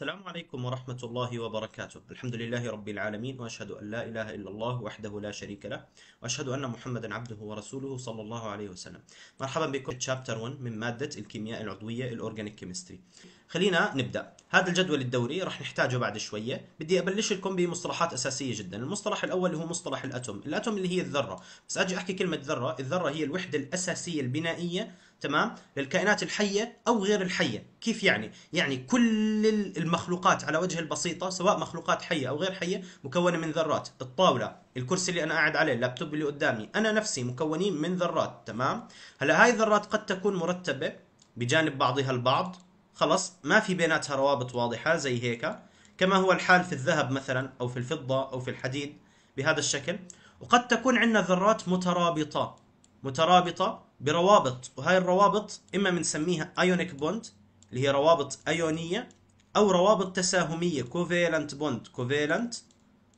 السلام عليكم ورحمة الله وبركاته الحمد لله رب العالمين وأشهد أن لا إله إلا الله وحده لا شريك له وأشهد أن محمدا عبده ورسوله صلى الله عليه وسلم مرحبا بكم في تشابتر 1 من مادة الكيمياء العضوية الأورجانيك كيمستري خلينا نبدأ هذا الجدول الدوري راح نحتاجه بعد شوية بدي أبلش لكم بمصطلحات أساسية جدا المصطلح الأول اللي هو مصطلح الأتوم الأتوم اللي هي الذرة بس أجي أحكي كلمة ذرة الذرة هي الوحدة الأساسية البنائية تمام للكائنات الحيه او غير الحيه كيف يعني يعني كل المخلوقات على وجه البسيطه سواء مخلوقات حيه او غير حيه مكونه من ذرات الطاوله الكرسي اللي انا قاعد عليه اللابتوب اللي قدامي انا نفسي مكونين من ذرات تمام هلا هاي الذرات قد تكون مرتبه بجانب بعضها البعض خلص ما في بيناتها روابط واضحه زي هيك كما هو الحال في الذهب مثلا او في الفضه او في الحديد بهذا الشكل وقد تكون عندنا ذرات مترابطه مترابطه بروابط وهاي الروابط اما بنسميها ايونيك بوند اللي هي روابط ايونيه او روابط تساهميه كوفالنت بوند كوفالنت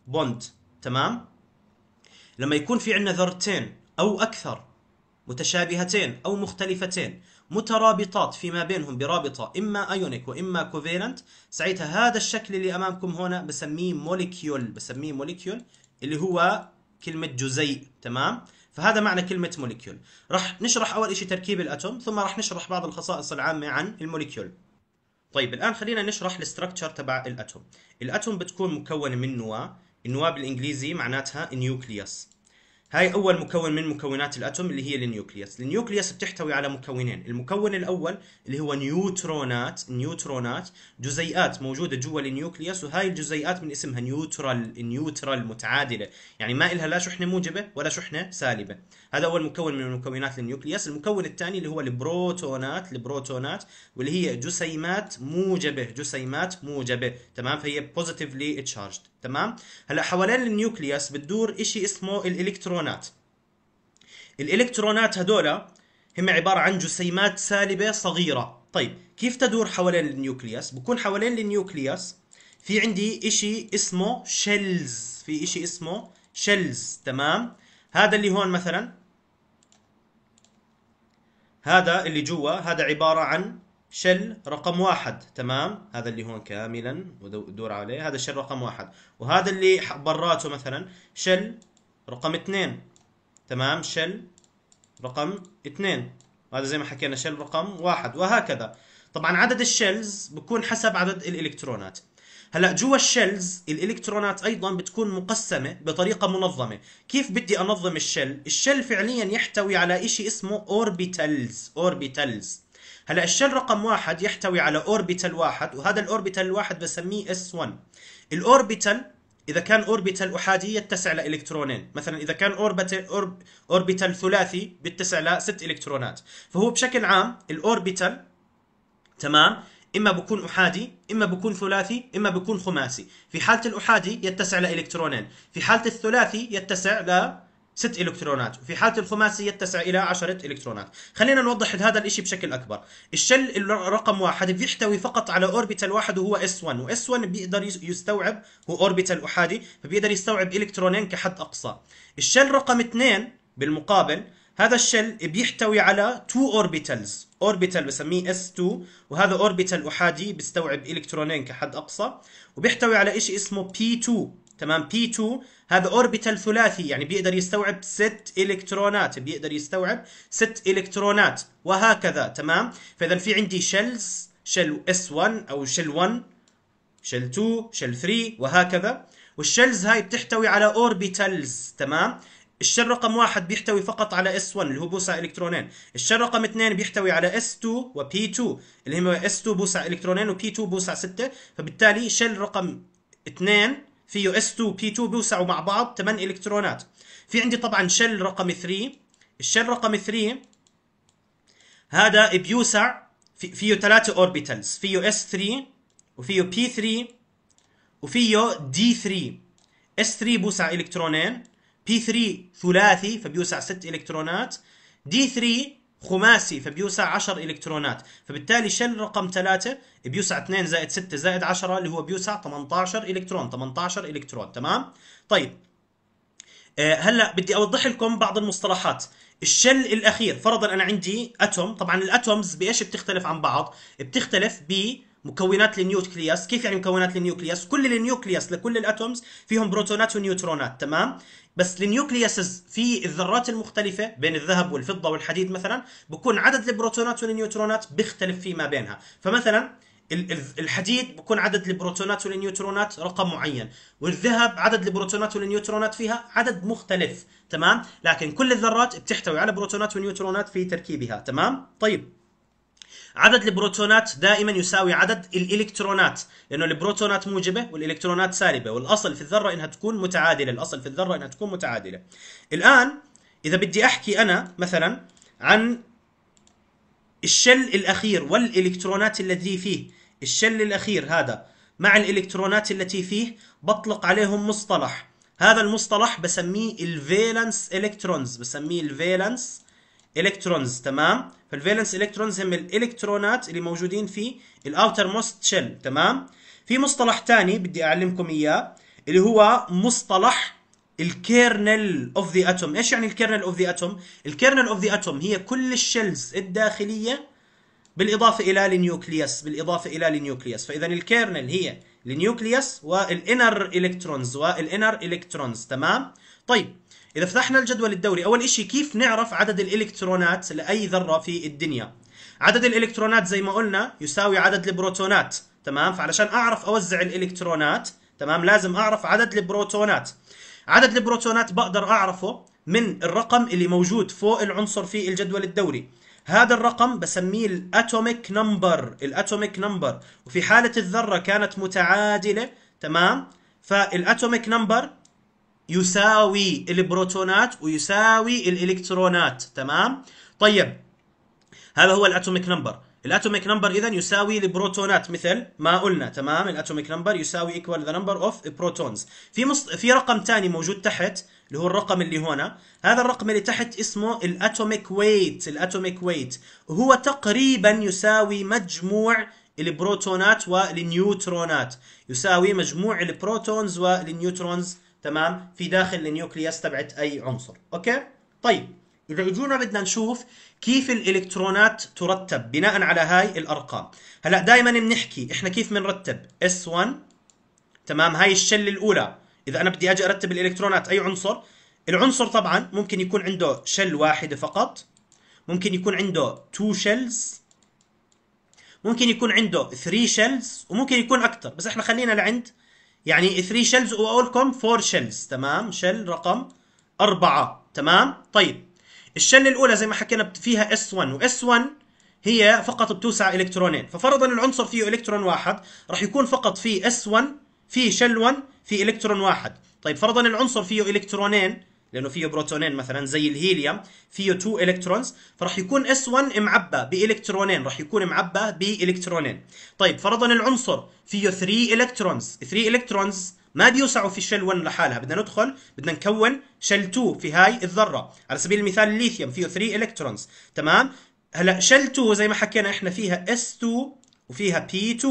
بوند تمام لما يكون في عندنا ذرتين او اكثر متشابهتين او مختلفتين مترابطات فيما بينهم برابطه اما ايونيك واما كوفالنت ساعتها هذا الشكل اللي امامكم هنا بسميه موليكيول بسميه موليكيول اللي هو كلمه جزيء تمام فهذا معنى كلمة موليكيول راح نشرح أول شيء تركيب الأتوم ثم راح نشرح بعض الخصائص العامة عن الموليكيول طيب الآن خلينا نشرح الاستراكشر تبع الأتوم الأتوم بتكون مكونة من نواة النواة بالإنجليزي معناتها نيوكليوس هاي اول مكون من مكونات الاتوم اللي هي النيوكليوس النيوكليوس بتحتوي على مكونين المكون الاول اللي هو نيوترونات نيوترونات جزيئات موجوده جوا النيوكليوس وهاي الجزيئات من اسمها نيوترال نيوترال متعادله يعني ما إلها لا شحنه موجبه ولا شحنه سالبه هذا اول مكون من مكونات النيوكليوس المكون الثاني اللي هو البروتونات البروتونات واللي هي جسيمات موجبه جسيمات موجبه تمام فهي بوزيتيفلي تشارجد تمام هلا حوالين النيوكليوس بتدور شيء اسمه الالكترون الإلكترونات الإلكترونات هذولا هم عبارة عن جسيمات سالبة صغيرة طيب كيف تدور حوالين النيوكليوس بكون حوالين النيوكليوس في عندي إشي اسمه شيلز في إشي اسمه شيلز تمام هذا اللي هون مثلا هذا اللي جوا هذا عبارة عن شل رقم واحد تمام هذا اللي هون كاملا ودور عليه هذا شل رقم واحد وهذا اللي براته مثلا شل رقم اثنين تمام شل رقم اثنين وهذا زي ما حكينا شل رقم واحد وهكذا طبعا عدد الشيلز بكون حسب عدد الالكترونات هلا جوا الشيلز الالكترونات ايضا بتكون مقسمه بطريقه منظمه كيف بدي انظم الشل الشل فعليا يحتوي على شيء اسمه اوربيتالز اوربيتالز هلا الشل رقم واحد يحتوي على اوربيتال واحد وهذا الاوربيتال الواحد بسميه اس 1 الاوربيتال اذا كان اوربيتال احادي يتسع لالكترونين مثلا اذا كان اوربيتال ثلاثي بيتسع لست الكترونات فهو بشكل عام الاوربيتال تمام اما بكون احادي اما بكون ثلاثي اما بكون خماسي في حاله الاحادي يتسع لالكترونين في حاله الثلاثي يتسع ل ست الكترونات وفي حاله الخماسي يتسع الى عشرة الكترونات خلينا نوضح هذا الشيء بشكل اكبر الشل رقم واحد بيحتوي فقط على اوربيتال واحد وهو اس1 واس1 بيقدر يستوعب هو اوربيتال احادي فبيقدر يستوعب الكترونين كحد اقصى الشل رقم اثنين بالمقابل هذا الشل بيحتوي على تو اوربيتالز اوربيتال بسميه S2 وهذا اوربيتال احادي بيستوعب الكترونين كحد اقصى وبيحتوي على شيء اسمه P2 تمام p 2 هذا اوربيتال ثلاثي يعني بيقدر يستوعب ست الكترونات بيقدر يستوعب ست الكترونات وهكذا تمام فاذا في عندي شيلز شيل اس 1 او شيل 1 شيل 2 شيل 3 وهكذا والشيلز هاي بتحتوي على اوربيتالز تمام الشل رقم واحد بيحتوي فقط على اس 1 اللي هو بوسع الكترونين، الشل رقم اثنين بيحتوي على اس 2 وبي 2 اللي هم اس 2 بوسع الكترونين وبي 2 بوسع 6 فبالتالي شل رقم اثنين فيه s 2 بي 2 بيوسعوا مع بعض 8 الكترونات في عندي طبعا شل رقم 3 الشل رقم 3 هذا بيوسع فيه ثلاثة اوربيتالز فيه s 3 وفيه بي 3 وفيه دي 3 s 3 بوسع الكترونين بي 3 ثلاثي فبيوسع 6 الكترونات دي 3 خماسي فبيوسع 10 الكترونات فبالتالي شل رقم 3 بيوسع 2 زائد 6 زائد 10 اللي هو بيوسع 18 الكترون 18 الكترون تمام طيب أه هلا بدي اوضح لكم بعض المصطلحات الشل الاخير فرضا انا عندي اتوم طبعا الاتومز بايش بتختلف عن بعض بتختلف ب مكونات النيوكليوس كيف يعني مكونات النيوكليوس كل النيوكليوس لكل الاتومز فيهم بروتونات ونيوترونات تمام بس النيوكليسز في الذرات المختلفه بين الذهب والفضه والحديد مثلا بكون عدد البروتونات والنيوترونات بيختلف فيما بينها فمثلا الحديد بكون عدد البروتونات والنيوترونات رقم معين والذهب عدد البروتونات والنيوترونات فيها عدد مختلف تمام لكن كل الذرات بتحتوي على بروتونات ونيوترونات في تركيبها تمام طيب عدد البروتونات دائما يساوي عدد الالكترونات لانه البروتونات موجبه والالكترونات سالبه والاصل في الذره انها تكون متعادله الاصل في الذره انها تكون متعادله الان اذا بدي احكي انا مثلا عن الشل الاخير والالكترونات الذي فيه الشل الاخير هذا مع الالكترونات التي فيه بطلق عليهم مصطلح هذا المصطلح بسميه الفالنس الكترونز بسميه الفالنس الكترونز تمام فالفالنس الكترونز هم الالكترونات اللي موجودين في الاوتر موست شيل تمام في مصطلح ثاني بدي اعلمكم اياه اللي هو مصطلح الكيرنل اوف ذا اتوم ايش يعني الكيرنل اوف ذا اتوم الكيرنل اوف ذا اتوم هي كل الشيلز الداخليه بالاضافه الى النيوكليوس بالاضافه الى النيوكليوس فاذا الكيرنل هي النيوكليوس والانر الكترونز والانر الكترونز تمام طيب اذا فتحنا الجدول الدوري اول إشي كيف نعرف عدد الالكترونات لاي ذره في الدنيا عدد الالكترونات زي ما قلنا يساوي عدد البروتونات تمام فعلشان اعرف اوزع الالكترونات تمام لازم اعرف عدد البروتونات عدد البروتونات بقدر اعرفه من الرقم اللي موجود فوق العنصر في الجدول الدوري هذا الرقم بسميه الاتوميك نمبر الاتوميك نمبر وفي حاله الذره كانت متعادله تمام فالاتوميك نمبر يساوي البروتونات ويساوي الالكترونات تمام طيب هذا هو الاتوميك نمبر الاتوميك نمبر اذا يساوي البروتونات مثل ما قلنا تمام الاتوميك نمبر يساوي ايكوال ذا نمبر اوف بروتونز في مص... في رقم ثاني موجود تحت اللي هو الرقم اللي هنا هذا الرقم اللي تحت اسمه الاتوميك ويت الاتوميك ويت هو تقريبا يساوي مجموع البروتونات والنيوترونات يساوي مجموع البروتونز والنيوترونز تمام في داخل النيوكليس تبعت اي عنصر اوكي طيب اذا اجونا بدنا نشوف كيف الالكترونات ترتب بناء على هاي الارقام هلا دائما بنحكي احنا كيف بنرتب S1 تمام هاي الشله الاولى اذا انا بدي اجي ارتب الالكترونات اي عنصر العنصر طبعا ممكن يكون عنده شل واحده فقط ممكن يكون عنده 2 شيلز ممكن يكون عنده 3 شيلز وممكن يكون اكثر بس احنا خلينا لعند يعني 3 شيلز واقول لكم 4 شيلز تمام شيل رقم 4 تمام طيب الشل الاولى زي ما حكينا فيها اس 1 واس 1 هي فقط بتوسع الكترونين ففرضا العنصر فيه الكترون واحد راح يكون فقط في اس 1 في شل 1 في الكترون واحد طيب فرضا العنصر فيه الكترونين لانه فيه بروتونين مثلا زي الهيليوم فيه 2 الكترونز فراح يكون S1 معبى بالكترونين راح يكون معبى بالكترونين طيب فرضا العنصر فيه 3 الكترونز 3 الكترونز ما بيوسعوا في شل 1 لحالها بدنا ندخل بدنا نكون شل 2 في هاي الذره على سبيل المثال الليثيوم فيه 3 الكترونز تمام هلا شل 2 زي ما حكينا احنا فيها S2 وفيها P2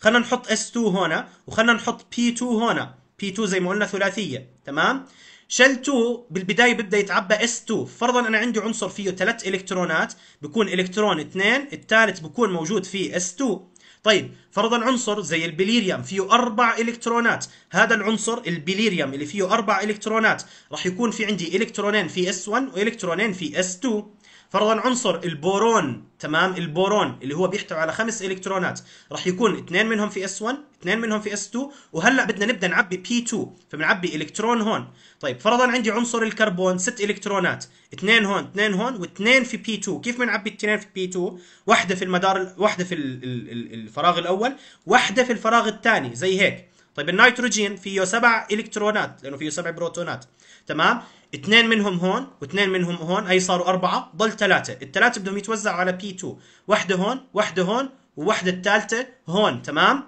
خلينا نحط S2 هنا وخلينا نحط P2 هنا P2 زي ما قلنا ثلاثيه تمام شل 2 بالبدايه بيبدا يتعبى اس 2 فرضا انا عندي عنصر فيه ثلاث الكترونات بكون الكترون اثنين الثالث بكون موجود فيه اس 2 طيب فرضا عنصر زي البليريوم فيه اربع الكترونات هذا العنصر البليريوم اللي فيه اربع الكترونات راح يكون في عندي الكترونين في اس 1 والكترونين في اس 2 فرضا عنصر البورون تمام البورون اللي هو بيحتوي على خمس الكترونات راح يكون اثنين منهم في اس1 اثنين منهم في اس2 وهلا بدنا نبدا نعبي بي2 فبنعبي الكترون هون طيب فرضا عندي عنصر الكربون ست الكترونات اثنين هون اثنين هون واثنين في بي2 كيف بنعبي الاثنين في بي2 واحده في المدار واحده في الفراغ الاول واحده في الفراغ الثاني زي هيك طيب النيتروجين فيه سبع الكترونات لانه فيه سبع بروتونات تمام اثنين منهم هون واثنين منهم هون هي صاروا أربعة ضل ثلاثة الثلاثة بدهم يتوزعوا على بي 2 واحدة هون واحدة هون وواحدة الثالثة هون تمام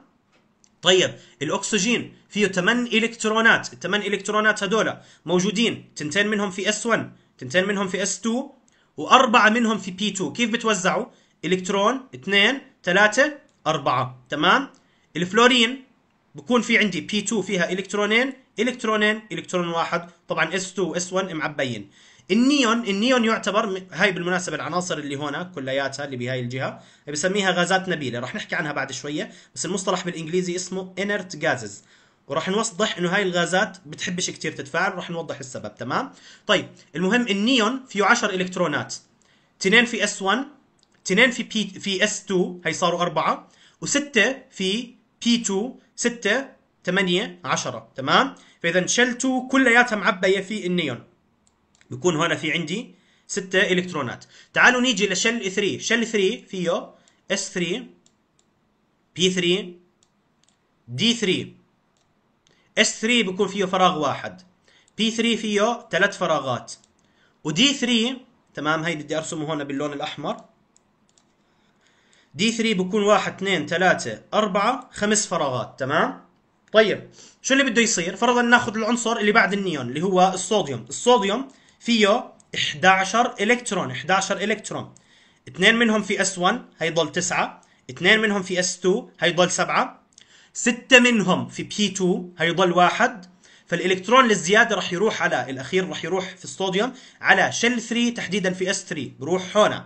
طيب الاكسجين فيه 8 الكترونات الثمان الكترونات هدول موجودين تنتين منهم في S1 تنتين منهم في S2 وأربعة منهم في P2 كيف بتوزعوا الكترون اثنين ثلاثة أربعة تمام الفلورين بكون في عندي P2 فيها الكترونين الكترونين الكترون واحد طبعا اس 2 اس 1 معبين النيون النيون يعتبر هاي بالمناسبه العناصر اللي هون كلياتها اللي بهاي الجهه بسميها غازات نبيله راح نحكي عنها بعد شويه بس المصطلح بالانجليزي اسمه انرت غازز وراح نوضح انه هاي الغازات بتحبش كثير تتفاعل وراح نوضح السبب تمام طيب المهم النيون فيه 10 الكترونات اثنين في اس 1 اثنين في بي في اس 2 هي صاروا أربعة وستة في بي 2 6 8 10 تمام فاذا شلته كلياتها معبيه في النيون بيكون هنا في عندي 6 الكترونات تعالوا نيجي لشل 3 شل 3 فيه اس 3 بي 3 دي 3 اس 3 بيكون فيه فراغ واحد بي 3 فيه ثلاث فراغات ودي 3 تمام هي بدي ارسمه هنا باللون الاحمر دي 3 بكون 1 2 3 4 خمس فراغات تمام طيب شو اللي بده يصير فرضا ناخذ العنصر اللي بعد النيون اللي هو الصوديوم الصوديوم فيه 11 الكترون 11 الكترون اثنين منهم في اس 1 هيضل 9 اثنين منهم في اس 2 هيضل 7 ستة منهم في بي 2 هيضل واحد فالالكترون للزياده رح يروح على الاخير رح يروح في الصوديوم على شل 3 تحديدا في اس 3 بروح هون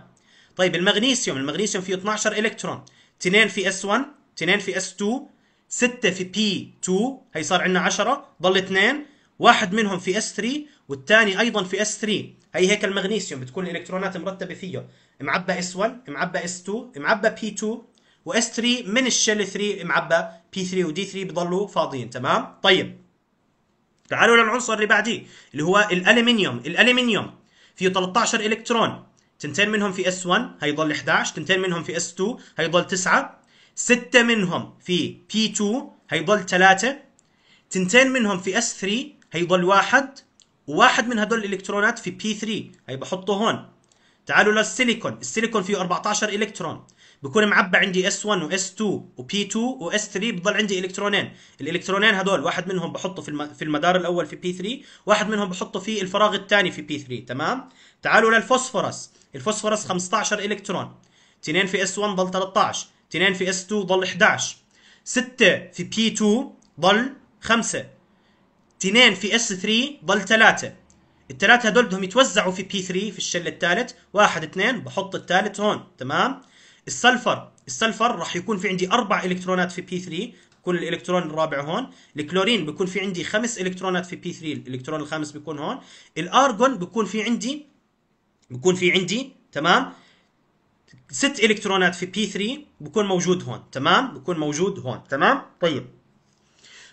طيب المغنيسيوم المغنيسيوم فيه 12 الكترون اثنين في اس 1 اثنين في اس 2 6 في بي 2 هي صار عندنا 10 ضل 2 واحد منهم في اس 3 والثاني ايضا في اس 3 هي هيك المغنيسيوم بتكون الالكترونات مرتبه فيه معبى اس 1 معبى اس 2 معبى بي 2 واس 3 من الشل 3 معبى بي 3 ودي 3 بضلوا فاضيين تمام طيب تعالوا للعنصر اللي بعديه اللي هو الالمنيوم الالمنيوم فيه 13 الكترون تنتين منهم في اس 1 هيضل 11 تنتين منهم في اس 2 هيضل 9 ستة منهم في P2 هيضل ثلاثة تنتين منهم في S3 هيضل واحد وواحد من هدول الالكترونات في P3 هي بحطه هون تعالوا للسيليكون السيليكون فيه 14 الكترون بكون معبى عندي S1 s 2 p 2 s 3 بضل عندي الكترونين الالكترونين هدول واحد منهم بحطه في المدار الاول في P3 واحد منهم بحطه في الفراغ الثاني في P3 تمام تعالوا للفوسفورس الفوسفورس 15 الكترون تنين في S1 ضل 13 2 في اس 2 ضل 11 6 في بي 2 ضل 5 2 في اس 3 ضل 3 الثلاثة هدول بدهم يتوزعوا في بي 3 في الشل الثالث واحد اثنين بحط الثالث هون تمام السلفر السلفر راح يكون في عندي اربع الكترونات في بي 3 بكون الالكترون الرابع هون الكلورين بيكون في عندي خمس الكترونات في بي 3 الالكترون الخامس بيكون هون الارجون بيكون في عندي بيكون في عندي تمام ست الكترونات في بي 3 بكون موجود هون تمام بكون موجود هون تمام طيب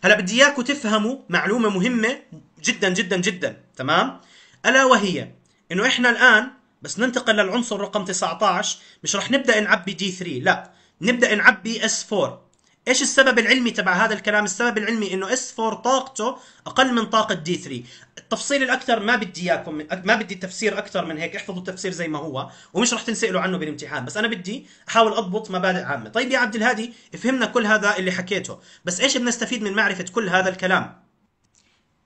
هلا بدي اياكم تفهموا معلومه مهمه جدا جدا جدا تمام الا وهي انه احنا الان بس ننتقل للعنصر رقم 19 مش رح نبدا نعبي دي 3 لا نبدا نعبي اس 4 ايش السبب العلمي تبع هذا الكلام؟ السبب العلمي انه اس 4 طاقته اقل من طاقه دي 3، التفصيل الاكثر ما بدي اياكم ما بدي تفسير اكثر من هيك، احفظوا التفسير زي ما هو ومش رح تنسالوا عنه بالامتحان، بس انا بدي احاول اضبط مبادئ عامه، طيب يا عبد الهادي فهمنا كل هذا اللي حكيته، بس ايش بنستفيد من معرفه كل هذا الكلام؟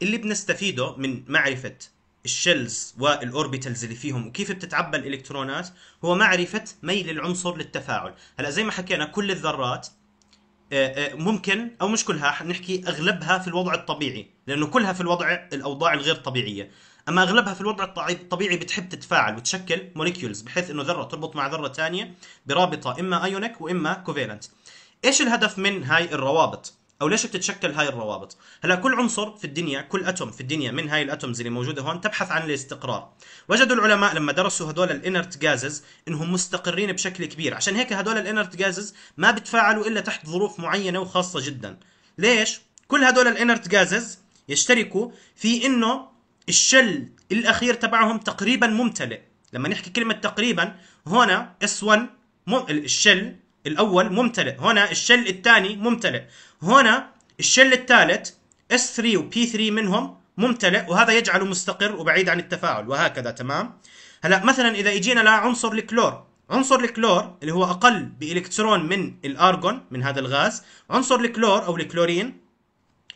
اللي بنستفيده من معرفه الشلز والاوربيتالز اللي فيهم وكيف بتتعبى الالكترونات هو معرفه ميل العنصر للتفاعل، هلا زي ما حكينا كل الذرات آه، آه، ممكن او مش كلها نحكي اغلبها في الوضع الطبيعي لانه كلها في الوضع الاوضاع الغير طبيعيه اما اغلبها في الوضع الطبيعي بتحب تتفاعل وتشكل موليكيولز بحيث انه ذره تربط مع ذره ثانيه برابطه اما ايونيك واما كوفيلنت ايش الهدف من هاي الروابط او ليش بتتشكل هاي الروابط هلا كل عنصر في الدنيا كل اتوم في الدنيا من هاي الاتومز اللي موجوده هون تبحث عن الاستقرار وجدوا العلماء لما درسوا هدول الانرت جازز انهم مستقرين بشكل كبير عشان هيك هدول الانرت جازز ما بتفاعلوا الا تحت ظروف معينه وخاصه جدا ليش كل هدول الانرت جازز يشتركوا في انه الشل الاخير تبعهم تقريبا ممتلئ لما نحكي كلمه تقريبا هنا اس1 الشل الاول ممتلئ هنا الشل الثاني ممتلئ هنا الشل الثالث S3 و P3 منهم ممتلئ وهذا يجعله مستقر وبعيد عن التفاعل وهكذا تمام هلا مثلا اذا اجينا لعنصر الكلور عنصر الكلور اللي هو اقل بالكترون من الارجون من هذا الغاز عنصر الكلور او الكلورين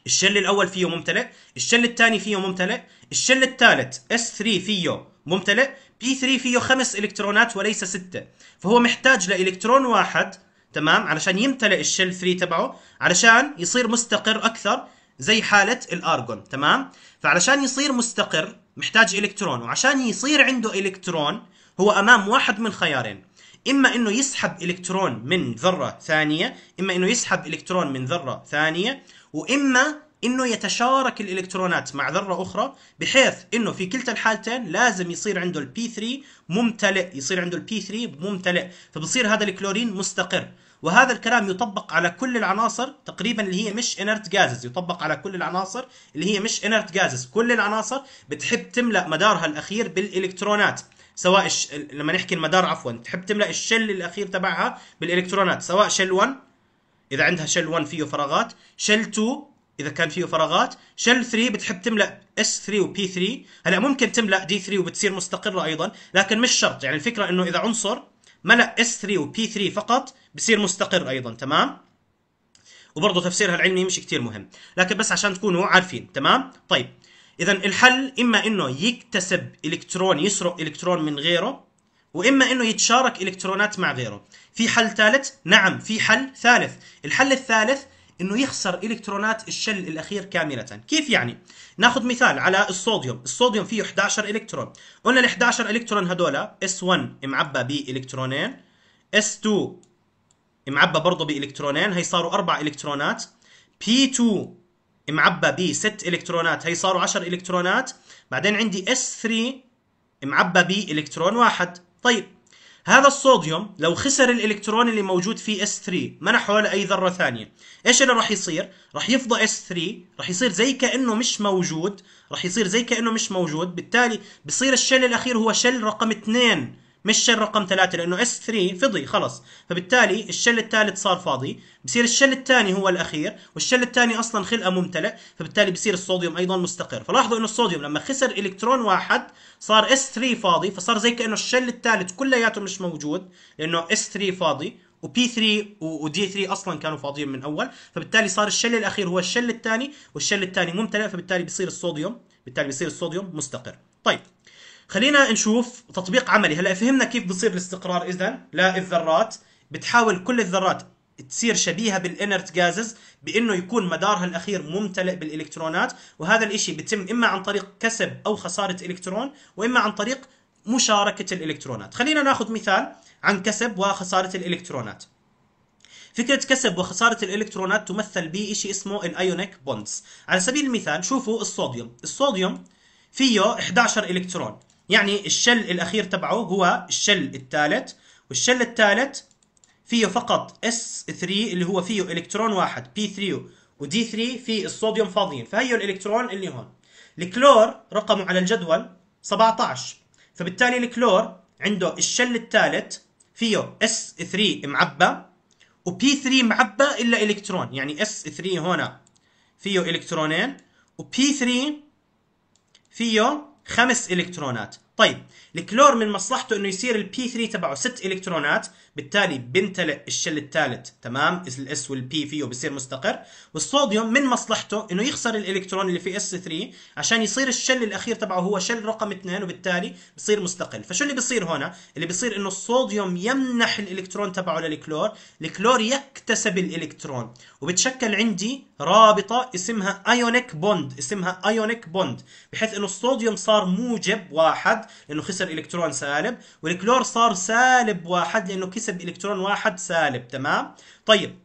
الشل الاول فيه ممتلئ الشل الثاني فيه ممتلئ الشل الثالث S3 فيه ممتلئ P3 فيه خمس الكترونات وليس سته فهو محتاج لالكترون واحد تمام علشان يمتلئ الشيل فري تبعه علشان يصير مستقر اكثر زي حاله الارجون تمام فعلشان يصير مستقر محتاج الكترون وعشان يصير عنده الكترون هو امام واحد من خيارين اما انه يسحب الكترون من ذره ثانيه اما انه يسحب الكترون من ذره ثانيه واما انه يتشارك الالكترونات مع ذره اخرى بحيث انه في كلتا الحالتين لازم يصير عنده البي 3 ممتلئ يصير عنده البي 3 ممتلئ فبصير هذا الكلورين مستقر وهذا الكلام يطبق على كل العناصر تقريبا اللي هي مش انرت جازز يطبق على كل العناصر اللي هي مش انرت جازز كل العناصر بتحب تملا مدارها الاخير بالالكترونات سواء الش... لما نحكي المدار عفوا تحب تملا الشل الاخير تبعها بالالكترونات سواء شل 1 اذا عندها شل 1 فيه فراغات شل 2 اذا كان فيه فراغات شل 3 بتحب تملا اس 3 وبي 3 هلا ممكن تملا دي 3 وبتصير مستقره ايضا لكن مش شرط يعني الفكره انه اذا عنصر ملا اس 3 وبي 3 فقط بصير مستقر ايضا تمام وبرضه تفسيرها العلمي مش كتير مهم لكن بس عشان تكونوا عارفين تمام طيب اذا الحل اما انه يكتسب الكترون يسرق الكترون من غيره واما انه يتشارك الكترونات مع غيره في حل ثالث نعم في حل ثالث الحل الثالث انه يخسر الكترونات الشل الاخير كامله كيف يعني ناخذ مثال على الصوديوم الصوديوم فيه 11 الكترون قلنا ال11 الكترون هذول S1 معبى بالكترونين S2 معبى برضه بالكترونين هي صاروا اربع الكترونات P2 معبى بست الكترونات هي صاروا 10 الكترونات بعدين عندي S3 معبى بالكترون واحد طيب هذا الصوديوم لو خسر الالكترون اللي موجود في S3 منحه لاي ذره ثانيه ايش اللي راح يصير راح يفضى S3 راح يصير زي كانه مش موجود راح يصير زي كانه مش موجود بالتالي بصير الشل الاخير هو شل رقم 2 مش شل رقم ثلاثة لأنه اس 3 فضي خلص فبالتالي الشل الثالث صار فاضي بصير الشل الثاني هو الأخير والشل الثاني أصلا خلقة ممتلئ فبالتالي بصير الصوديوم أيضا مستقر فلاحظوا أنه الصوديوم لما خسر إلكترون واحد صار اس 3 فاضي فصار زي كأنه الشل الثالث كلياته مش موجود لأنه اس 3 فاضي وبي 3 ودي 3 اصلا كانوا فاضيين من اول فبالتالي صار الشل الاخير هو الشل الثاني والشل الثاني ممتلئ فبالتالي بصير الصوديوم بالتالي بصير الصوديوم مستقر طيب خلينا نشوف تطبيق عملي هلا فهمنا كيف بصير الاستقرار اذا للذرات بتحاول كل الذرات تصير شبيهه بالانرت جازز بانه يكون مدارها الاخير ممتلئ بالالكترونات وهذا الشيء بيتم اما عن طريق كسب او خساره الكترون واما عن طريق مشاركه الالكترونات خلينا ناخذ مثال عن كسب وخساره الالكترونات فكرة كسب وخسارة الإلكترونات تمثل بشيء اسمه الأيونيك بوندز على سبيل المثال شوفوا الصوديوم الصوديوم فيه 11 إلكترون يعني الشل الاخير تبعه هو الشل الثالث والشل الثالث فيه فقط S3 اللي هو فيه الكترون واحد P3 ودي 3 في الصوديوم فاضيين فهي الالكترون اللي هون الكلور رقمه على الجدول 17 فبالتالي الكلور عنده الشل الثالث فيه S3 معبى p 3 معبى الا الكترون يعني S3 هنا فيه الكترونين p 3 فيه خمس الكترونات طيب الكلور من مصلحته انه يصير البي 3 تبعه ست الكترونات بالتالي بيمتلئ الشل الثالث تمام الاس والبي فيه بصير مستقر والصوديوم من مصلحته انه يخسر الالكترون اللي في اس 3 عشان يصير الشل الاخير تبعه هو شل رقم 2 وبالتالي بصير مستقل فشو اللي بصير هنا اللي بصير انه الصوديوم يمنح الالكترون تبعه للكلور الكلور يكتسب الالكترون وبتشكل عندي رابطه اسمها ايونيك بوند اسمها ايونيك بوند بحيث انه الصوديوم صار موجب واحد لانه خسر الكترون سالب والكلور صار سالب واحد لانه انعكست بالكترون واحد سالب تمام طيب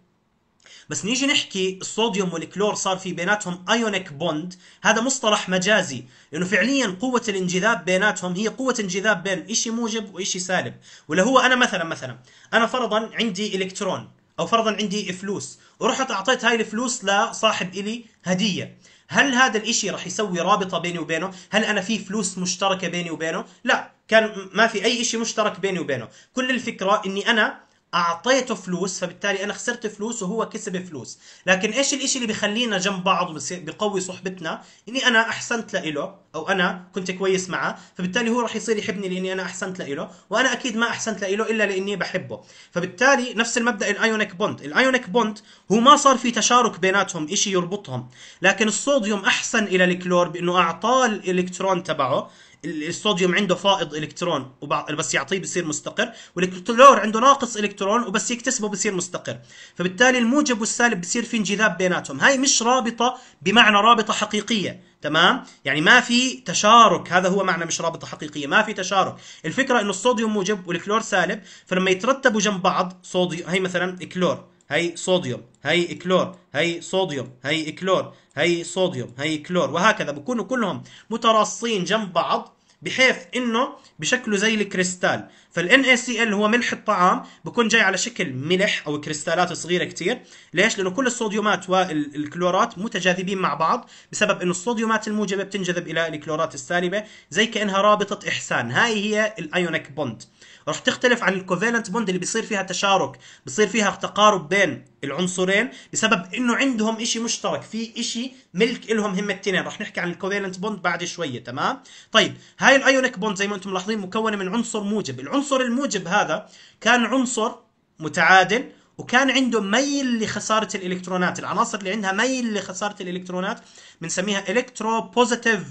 بس نيجي نحكي الصوديوم والكلور صار في بيناتهم ايونيك بوند هذا مصطلح مجازي لانه فعليا قوه الانجذاب بيناتهم هي قوه انجذاب بين شيء موجب وشيء سالب ولا هو انا مثلا مثلا انا فرضا عندي الكترون او فرضا عندي فلوس ورحت اعطيت هاي الفلوس لصاحب الي هديه هل هذا الإشي رح يسوي رابطة بيني وبينه هل أنا في فلوس مشتركة بيني وبينه لا كان ما في أي إشي مشترك بيني وبينه كل الفكرة إني أنا اعطيته فلوس فبالتالي انا خسرت فلوس وهو كسب فلوس لكن ايش الاشي اللي بخلينا جنب بعض بقوي صحبتنا اني انا احسنت له او انا كنت كويس معه فبالتالي هو راح يصير يحبني لاني انا احسنت له وانا اكيد ما احسنت له الا لاني بحبه فبالتالي نفس المبدا الايونيك بوند الايونيك بوند هو ما صار في تشارك بيناتهم إشي يربطهم لكن الصوديوم احسن الى الكلور بانه اعطاه الالكترون تبعه الصوديوم عنده فائض الكترون وبس بس يعطيه بصير مستقر والكلور عنده ناقص الكترون وبس يكتسبه بصير مستقر فبالتالي الموجب والسالب بصير في انجذاب بيناتهم هاي مش رابطه بمعنى رابطه حقيقيه تمام يعني ما في تشارك هذا هو معنى مش رابطه حقيقيه ما في تشارك الفكره انه الصوديوم موجب والكلور سالب فلما يترتبوا جنب بعض صوديوم هي مثلا كلور هي صوديوم هي كلور هي صوديوم هي كلور هي صوديوم هي كلور وهكذا بكونوا كلهم متراصين جنب بعض بحيث انه بشكله زي الكريستال فالان اي سي ال هو ملح الطعام بكون جاي على شكل ملح او كريستالات صغيره كتير ليش لانه كل الصوديومات والكلورات متجاذبين مع بعض بسبب انه الصوديومات الموجبه بتنجذب الى الكلورات السالبه زي كانها رابطه احسان هاي هي الايونيك بوند رح تختلف عن الكوفالنت بوند اللي بيصير فيها تشارك بيصير فيها تقارب بين العنصرين بسبب انه عندهم إشي مشترك في إشي ملك إلهم هم التنين رح نحكي عن الكوفالنت بوند بعد شويه تمام طيب هاي الايونيك بوند زي ما انتم ملاحظين مكونه من عنصر موجب العنصر الموجب هذا كان عنصر متعادل وكان عنده ميل لخساره الالكترونات العناصر اللي عندها ميل لخساره الالكترونات بنسميها الكترو بوزيتيف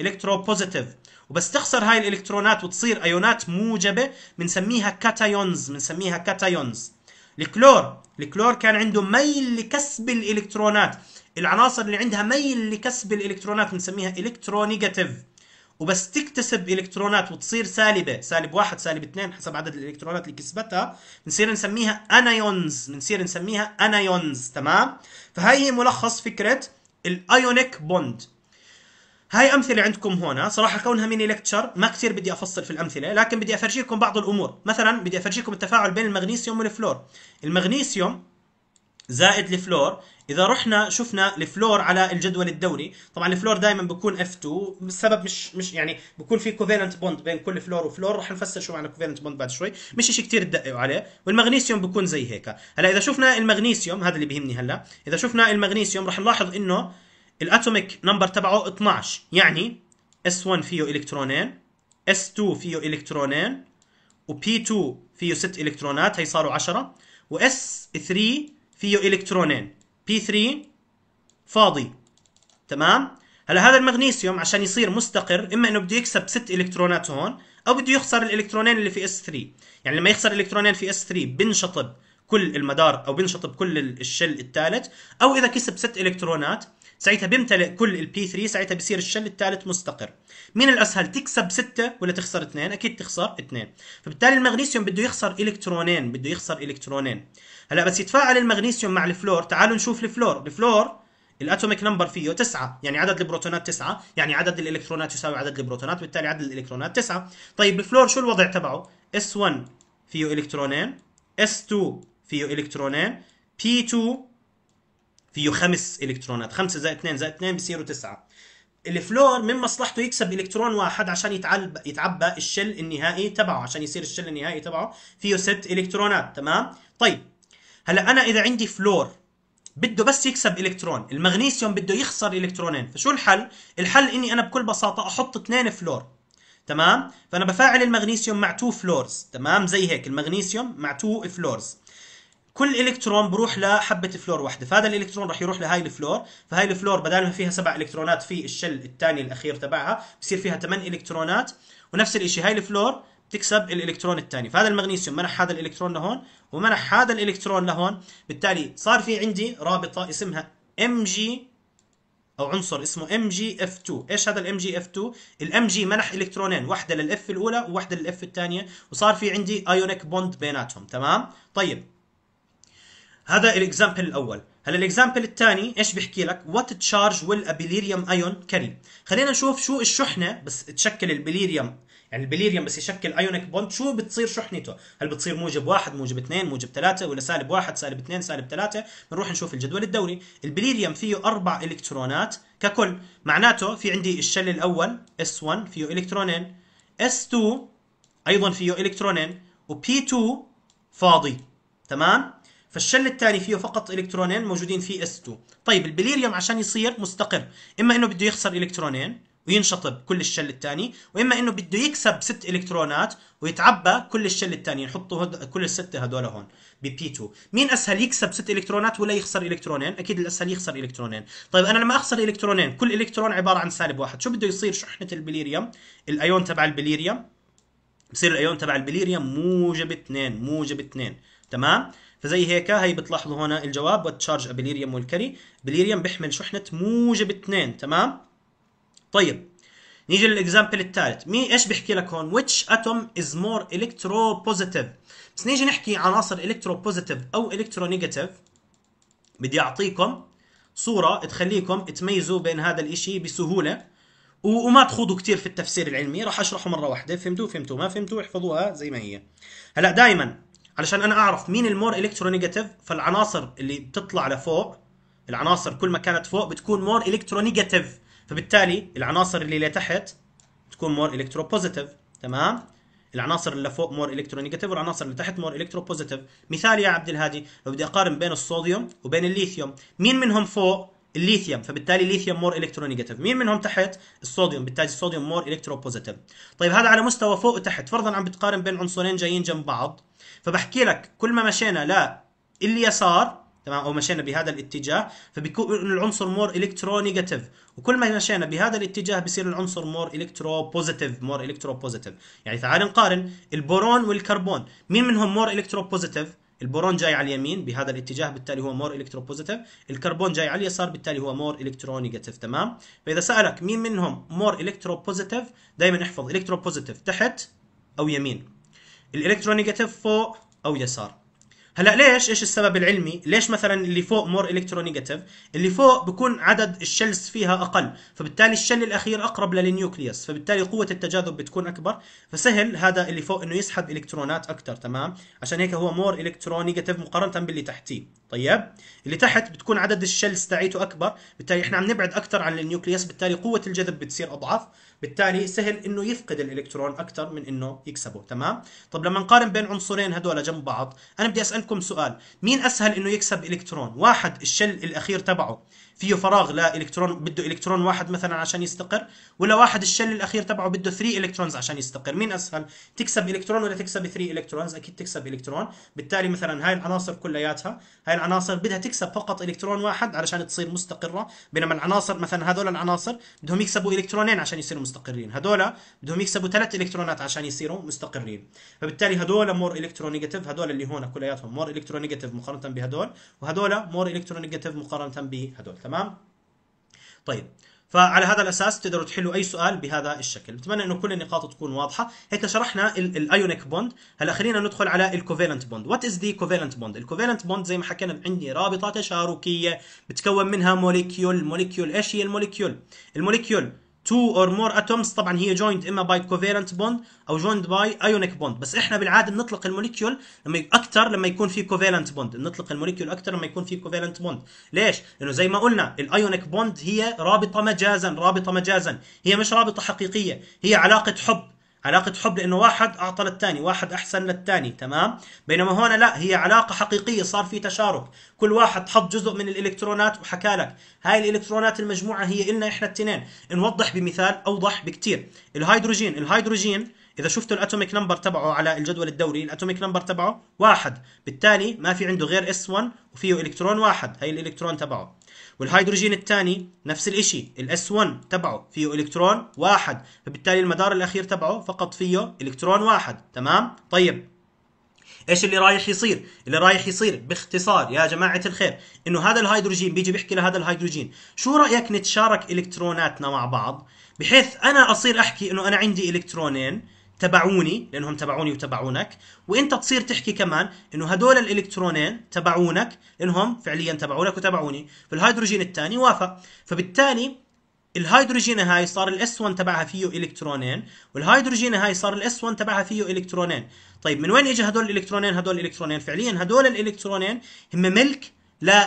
الكترو بوزيتيف وبس تخسر هاي الالكترونات وتصير ايونات موجبه بنسميها كاتايونز بنسميها كاتايونز الكلور الكلور كان عنده ميل لكسب الالكترونات العناصر اللي عندها ميل لكسب الالكترونات بنسميها الكترونيجاتيف وبس تكتسب الكترونات وتصير سالبه سالب واحد سالب اثنين حسب عدد الالكترونات اللي كسبتها بنصير نسميها انايونز بنصير نسميها انايونز تمام فهي هي ملخص فكره الايونيك بوند هاي امثله عندكم هون صراحه كونها ميني ليكتشر ما كثير بدي افصل في الامثله لكن بدي افرجيكم بعض الامور مثلا بدي افرجيكم التفاعل بين المغنيسيوم والفلور المغنيسيوم زائد الفلور اذا رحنا شفنا الفلور على الجدول الدوري طبعا الفلور دائما بكون F2 السبب مش مش يعني بكون في كوفيلنت بوند بين كل فلور وفلور رح نفسر شو معنى كوفيلنت بوند بعد شوي مش شيء كثير تدققوا عليه والمغنيسيوم بكون زي هيك هلا اذا شفنا المغنيسيوم هذا اللي بيهمني هلا اذا شفنا المغنيسيوم رح نلاحظ انه الاتوميك نمبر تبعه 12 يعني S1 فيه الكترونين S2 فيه الكترونين p 2 فيه 6 الكترونات هي صاروا 10 و s 3 فيه الكترونين P3 فاضي تمام هلا هذا المغنيسيوم عشان يصير مستقر اما انه بده يكسب 6 الكترونات هون او بده يخسر الالكترونين اللي في S3 يعني لما يخسر الالكترونين في S3 بنشطب كل المدار او بنشطب كل الشل الثالث او اذا كسب ست الكترونات ساعتها بيمتلئ كل البي 3 ساعتها بصير الشل الثالث مستقر مين الاسهل تكسب 6 ولا تخسر 2 اكيد تخسر 2 فبالتالي المغنيسيوم بده يخسر الكترونين بده يخسر الكترونين هلا بس يتفاعل المغنيسيوم مع الفلور تعالوا نشوف الفلور الفلور الاتوميك نمبر فيه 9 يعني عدد البروتونات 9 يعني عدد الالكترونات يساوي عدد البروتونات بالتالي عدد الالكترونات 9 طيب الفلور شو الوضع تبعه S1 فيه الكترونين S2 فيه الكترونين P2 فيه خمس الكترونات 5 زائد 2 زائد 2 بصيروا تسعة. الفلور من مصلحته يكسب الكترون واحد عشان يتعب يتعبى الشل النهائي تبعه عشان يصير الشل النهائي تبعه فيه ست الكترونات تمام طيب هلا انا اذا عندي فلور بده بس يكسب الكترون المغنيسيوم بده يخسر الكترونين فشو الحل الحل اني انا بكل بساطه احط اثنين فلور تمام فانا بفاعل المغنيسيوم مع 2 فلورز تمام زي هيك المغنيسيوم مع 2 فلورز كل الكترون بروح لحبه فلور واحده فهذا الالكترون راح يروح لهاي الفلور فهاي الفلور بدل ما فيها سبع الكترونات في الشل الثاني الاخير تبعها بصير فيها ثمان الكترونات ونفس الشيء هاي الفلور بتكسب الالكترون الثاني فهذا المغنيسيوم منح هذا الالكترون لهون ومنح هذا الالكترون لهون بالتالي صار في عندي رابطه اسمها ام جي او عنصر اسمه ام جي اف 2 ايش هذا الام جي اف 2 الام جي منح الكترونين واحده للاف الاولى وواحده للاف الثانيه وصار في عندي ايونيك بوند بيناتهم تمام طيب هذا الاكزامبل الاول هلا الاكزامبل الثاني ايش بيحكي لك وات تشارج ويل ا ايون كاري خلينا نشوف شو الشحنه بس تشكل البليريوم يعني البليريوم بس يشكل ايونيك بوند شو بتصير شحنته هل بتصير موجب واحد موجب اثنين موجب ثلاثة ولا سالب واحد سالب اثنين سالب ثلاثة بنروح نشوف الجدول الدوري البليريوم فيه اربع الكترونات ككل معناته في عندي الشل الاول S1 فيه الكترونين S2 ايضا فيه الكترونين وبي 2 فاضي تمام فالشل التالي فيه فقط الكترونين موجودين فيه اس 2 طيب البليريوم عشان يصير مستقر اما انه بده يخسر الكترونين وينشطب كل الشل الثاني واما انه بده يكسب ست الكترونات ويتعبى كل الشل الثاني نحطه هد... كل السته هذول هون p 2 مين اسهل يكسب ست الكترونات ولا يخسر الكترونين اكيد الاسهل يخسر الكترونين طيب انا لما اخسر الكترونين كل الكترون عباره عن سالب واحد شو بده يصير شحنه البليريوم الايون تبع البليريوم بصير الايون تبع البليريوم موجب 2 موجب 2 تمام فزي هيك هي بتلاحظوا هون هنا الجواب والتشارج ابليريوم والكري بليريوم بيحمل شحنه موجب 2 تمام طيب نيجي للاكزامبل الثالث مين ايش بيحكي لك هون which atom is more بوزيتيف بس نيجي نحكي عناصر بوزيتيف او نيجاتيف بدي اعطيكم صوره تخليكم تميزوا بين هذا الاشي بسهوله وما تخوضوا كثير في التفسير العلمي راح اشرحه مره واحده فهمتوا فهمتوا ما فهمتوا احفظوها زي ما هي هلا دائما علشان انا اعرف مين المور الكترونيجاتيف فالعناصر اللي بتطلع لفوق العناصر كل ما كانت فوق بتكون مور الكترونيجاتيف فبالتالي العناصر اللي لتحت بتكون مور الكترو بوزيتيف تمام العناصر اللي فوق مور الكترونيجاتيف والعناصر اللي تحت مور الكترو بوزيتيف مثال يا عبد الهادي لو بدي اقارن بين الصوديوم وبين الليثيوم مين منهم فوق الليثيوم فبالتالي الليثيوم مور الكترونيجاتيف مين منهم تحت الصوديوم بالتالي الصوديوم مور بوزيتيف طيب هذا على مستوى فوق وتحت فرضا عم بتقارن بين عنصرين جايين جنب بعض فبحكي لك كل ما مشينا لا اليسار تمام او مشينا بهذا الاتجاه فبيكون العنصر مور الكترو نيجاتيف وكل ما مشينا بهذا الاتجاه بصير العنصر مور الكترو بوزيتيف مور الكترو بوزيتيف يعني تعال نقارن البورون والكربون مين منهم مور الكترو بوزيتيف البورون جاي على اليمين بهذا الاتجاه بالتالي هو مور الكترو بوزيتيف الكربون جاي على اليسار بالتالي هو مور الكترو نيجاتيف تمام فاذا سالك مين منهم مور الكترو بوزيتيف دائما احفظ الكترو بوزيتيف تحت او يمين الالكترونيجاتيف فوق او يسار هلا ليش ايش السبب العلمي ليش مثلا اللي فوق مور الكترونيجاتيف اللي فوق بكون عدد الشلز فيها اقل فبالتالي الشل الاخير اقرب للنيوكليوس فبالتالي قوه التجاذب بتكون اكبر فسهل هذا اللي فوق انه يسحب الكترونات اكثر تمام عشان هيك هو مور الكترونيجاتيف مقارنه باللي تحتيه طيب اللي تحت بتكون عدد الشلز تاعيته اكبر بالتالي احنا عم نبعد اكثر عن النيوكليوس بالتالي قوه الجذب بتصير اضعف بالتالي سهل انه يفقد الالكترون اكثر من انه يكسبه تمام طب لما نقارن بين عنصرين هذول جنب بعض انا بدي اسالكم سؤال مين اسهل انه يكسب الكترون واحد الشل الاخير تبعه فيه فراغ لا الكترون بده الكترون واحد مثلا عشان يستقر ولا واحد الشل الاخير تبعه بده 3 الكترونز عشان يستقر مين اسهل تكسب الكترون ولا تكسب 3 الكترونز اكيد تكسب الكترون بالتالي مثلا هاي العناصر كلياتها هاي العناصر بدها تكسب فقط الكترون واحد علشان تصير مستقره بينما العناصر مثلا هذول العناصر بدهم يكسبوا الكترونين عشان يصيروا مستقرين هذول بدهم يكسبوا ثلاث الكترونات عشان يصيروا مستقرين فبالتالي هذول مور الكترونيجاتيف هذول اللي هون كلياتهم مور الكترونيجاتيف مقارنه بهذول وهذول مور الكترونيجاتيف مقارنه بهذول تمام طيب فعلى هذا الاساس تقدروا تحلوا اي سؤال بهذا الشكل بتمنى انه كل النقاط تكون واضحه هيك شرحنا الايونيك بوند هلا خلينا ندخل على الكوفالنت بوند وات از ذا كوفالنت بوند الكوفالنت بوند زي ما حكينا عندي رابطه تشاركيه بتكون منها موليكيول موليكيول ايش هي الموليكيول الموليكيول two or more atoms طبعا هي joined اما by covalent bond او joined by ionic bond بس احنا بالعاده بنطلق الموليكيول لما اكثر لما يكون في covalent bond بنطلق الموليكيول اكثر لما يكون في covalent bond ليش لانه زي ما قلنا الايونيك بوند هي رابطه مجازا رابطه مجازا هي مش رابطه حقيقيه هي علاقه حب علاقة حب لأنه واحد أعطى للثاني واحد أحسن للثاني تمام بينما هون لا هي علاقة حقيقية صار في تشارك كل واحد حط جزء من الإلكترونات وحكى لك هاي الإلكترونات المجموعة هي إلنا إحنا التنين نوضح بمثال أوضح بكتير الهيدروجين الهيدروجين إذا شفتوا الأتوميك نمبر تبعه على الجدول الدوري الأتوميك نمبر تبعه واحد بالتالي ما في عنده غير S1 وفيه إلكترون واحد هي الإلكترون تبعه والهيدروجين الثاني نفس الشيء الاس 1 تبعه فيه الكترون واحد فبالتالي المدار الاخير تبعه فقط فيه الكترون واحد تمام طيب ايش اللي رايح يصير؟ اللي رايح يصير باختصار يا جماعه الخير انه هذا الهيدروجين بيجي بيحكي لهذا الهيدروجين، شو رايك نتشارك الكتروناتنا مع بعض؟ بحيث انا اصير احكي انه انا عندي الكترونين تبعوني لانهم تبعوني وتبعونك وانت تصير تحكي كمان انه هدول الالكترونين تبعونك لانهم فعليا تبعونك وتبعوني فالهيدروجين الثاني وافق فبالتالي الهيدروجين هاي صار الاس 1 تبعها فيه الكترونين والهيدروجين هاي صار الاس 1 تبعها فيه الكترونين طيب من وين اجى هدول الالكترونين هدول الالكترونين فعليا هدول الالكترونين هم ملك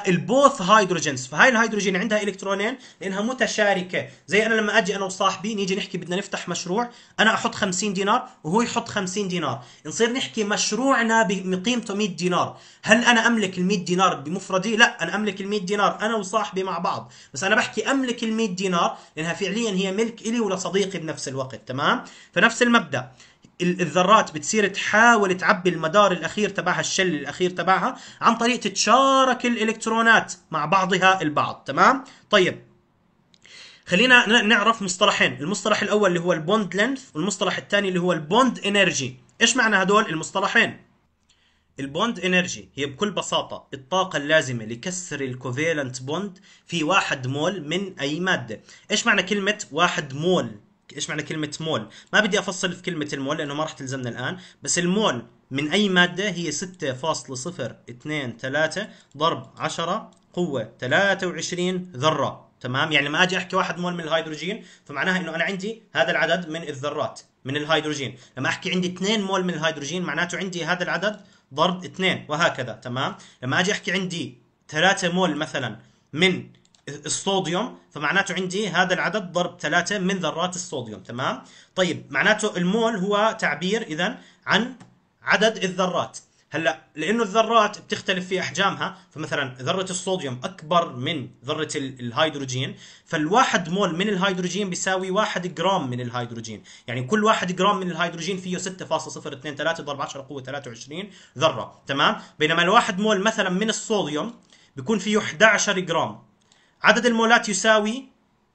للبوث هيدروجينز فهاي الهيدروجين عندها الكترونين لانها متشاركه زي انا لما اجي انا وصاحبي نيجي نحكي بدنا نفتح مشروع انا احط 50 دينار وهو يحط 50 دينار نصير نحكي مشروعنا بقيمته 100 دينار هل انا املك ال 100 دينار بمفردي لا انا املك ال 100 دينار انا وصاحبي مع بعض بس انا بحكي املك ال 100 دينار لانها فعليا هي ملك الي ولصديقي بنفس الوقت تمام فنفس المبدا الذرات بتصير تحاول تعبي المدار الاخير تبعها الشل الاخير تبعها عن طريق تتشارك الالكترونات مع بعضها البعض تمام طيب خلينا نعرف مصطلحين المصطلح الاول اللي هو البوند لينث والمصطلح الثاني اللي هو البوند انرجي ايش معنى هدول المصطلحين البوند انرجي هي بكل بساطة الطاقة اللازمة لكسر الكوفيلنت بوند في واحد مول من أي مادة إيش معنى كلمة واحد مول ايش معنى كلمه مول ما بدي افصل في كلمه المول لانه ما راح تلزمنا الان بس المول من اي ماده هي 6.023 ضرب 10 قوه 23 ذره تمام يعني لما اجي احكي واحد مول من الهيدروجين فمعناها انه انا عندي هذا العدد من الذرات من الهيدروجين لما احكي عندي 2 مول من الهيدروجين معناته عندي هذا العدد ضرب 2 وهكذا تمام لما اجي احكي عندي 3 مول مثلا من الصوديوم فمعناته عندي هذا العدد ضرب 3 من ذرات الصوديوم تمام طيب معناته المول هو تعبير اذا عن عدد الذرات هلا لانه الذرات بتختلف في احجامها فمثلا ذره الصوديوم اكبر من ذره الهيدروجين فالواحد مول من الهيدروجين بيساوي 1 جرام من الهيدروجين يعني كل 1 جرام من الهيدروجين فيه 6.023 ضرب 10 قوه 23 ذره تمام بينما الواحد مول مثلا من الصوديوم بيكون فيه 11 جرام عدد المولات يساوي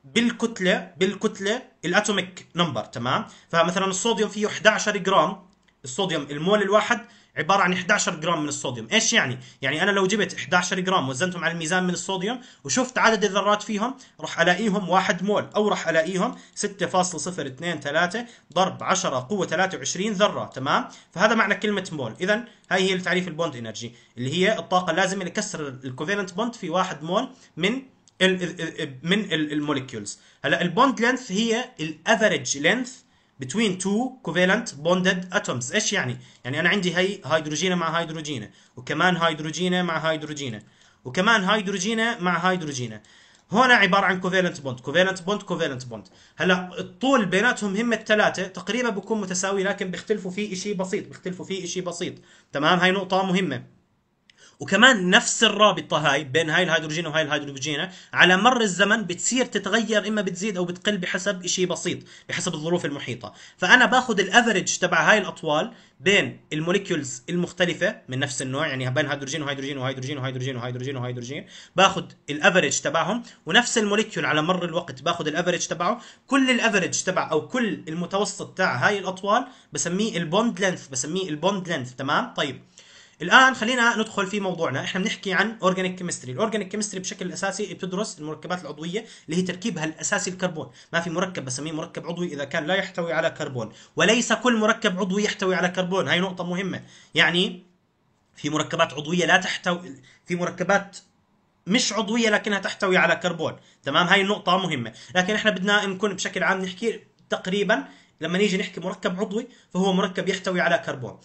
بالكتله بالكتله الاتوميك نمبر تمام فمثلا الصوديوم فيه 11 جرام الصوديوم المول الواحد عباره عن 11 جرام من الصوديوم ايش يعني يعني انا لو جبت 11 جرام وزنتهم على الميزان من الصوديوم وشفت عدد الذرات فيهم راح الاقيهم 1 مول او راح الاقيهم 6.023 ضرب 10 قوه 23 ذره تمام فهذا معنى كلمه مول اذا هاي هي تعريف البوند انرجي اللي هي الطاقه اللازمه لكسر الكوفيلنت بوند في 1 مول من من الموليكيولز هلا البوند لينث هي الافريج لينث between تو كوفالنت بوندد اتومز ايش يعني يعني انا عندي هي هيدروجينه مع هيدروجينه وكمان هيدروجينه مع هيدروجينه وكمان هيدروجينه مع هيدروجينه هون عباره عن كوفالنت بوند كوفالنت بوند كوفالنت بوند هلا الطول بيناتهم هم الثلاثه تقريبا بكون متساوي لكن بيختلفوا في شيء بسيط بيختلفوا في شيء بسيط تمام هاي نقطه مهمه وكمان نفس الرابطه هاي بين هاي الهيدروجين وهاي الهيدروجين على مر الزمن بتصير تتغير اما بتزيد او بتقل بحسب شيء بسيط بحسب الظروف المحيطه فانا باخذ الافرج تبع هاي الاطوال بين الموليكيولز المختلفه من نفس النوع يعني بين هيدروجين وهيدروجين وهيدروجين وهيدروجين وهيدروجين وهيدروجين باخذ الافرج تبعهم ونفس الموليكيول على مر الوقت باخذ الافرج تبعه كل الافرج تبع او كل المتوسط تاع هاي الاطوال بسميه البوند لينث بسميه البوند لينث تمام طيب الان خلينا ندخل في موضوعنا احنا بنحكي عن اورجانيك كيمستري الاورجانيك كيمستري بشكل اساسي بتدرس المركبات العضويه اللي هي تركيبها الاساسي الكربون ما في مركب بسميه مركب عضوي اذا كان لا يحتوي على كربون وليس كل مركب عضوي يحتوي على كربون هاي نقطه مهمه يعني في مركبات عضويه لا تحتوي في مركبات مش عضويه لكنها تحتوي على كربون تمام هاي النقطه مهمه لكن احنا بدنا نكون بشكل عام نحكي تقريبا لما نيجي نحكي مركب عضوي فهو مركب يحتوي على كربون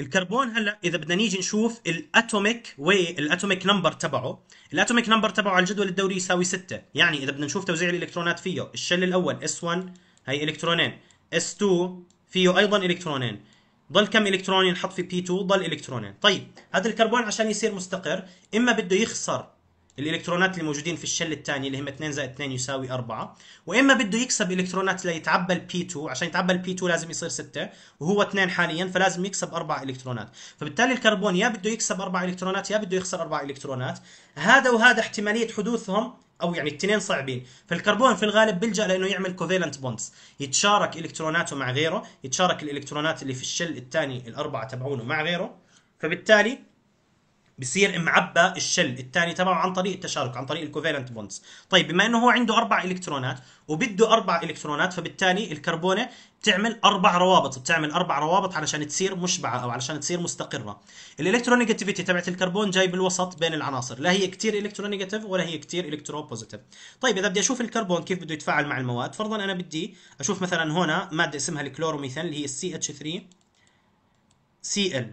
الكربون هلا اذا بدنا نيجي نشوف الاتوميك وي الاتوميك نمبر تبعه الاتوميك نمبر تبعه على الجدول الدوري يساوي 6 يعني اذا بدنا نشوف توزيع الالكترونات فيه الشل الاول اس 1 هي الكترونين اس 2 فيه ايضا الكترونين ضل كم الكترون ينحط في بي 2 ضل الكترونين طيب هذا الكربون عشان يصير مستقر اما بده يخسر الالكترونات اللي موجودين في الشل الثاني اللي هم 2 زائد 2 يساوي 4 واما بده يكسب الكترونات ليتعبى البي 2 عشان يتعبى البي 2 لازم يصير 6 وهو 2 حاليا فلازم يكسب 4 الكترونات فبالتالي الكربون يا بده يكسب 4 الكترونات يا بده يخسر 4 الكترونات هذا وهذا احتماليه حدوثهم او يعني الاثنين صعبين فالكربون في الغالب بيلجا لانه يعمل كوفالنت بوندز يتشارك الكتروناته مع غيره يتشارك الالكترونات اللي في الشل الثاني الاربعه تبعونه مع غيره فبالتالي بصير معبى الشل الثاني تبعه عن طريق التشارك عن طريق الكوفالنت بوندز طيب بما انه هو عنده اربع الكترونات وبده اربع الكترونات فبالتالي الكربونه بتعمل اربع روابط بتعمل اربع روابط علشان تصير مشبعه او علشان تصير مستقره الالكترونيجاتيفيتي تبعت الكربون جاي بالوسط بين العناصر لا هي كثير الكترونيجاتيف ولا هي كثير الكترو بوزيتيف طيب اذا بدي اشوف الكربون كيف بده يتفاعل مع المواد فرضا انا بدي اشوف مثلا هنا ماده اسمها الكلوروميثان اللي هي ال ch 3 CL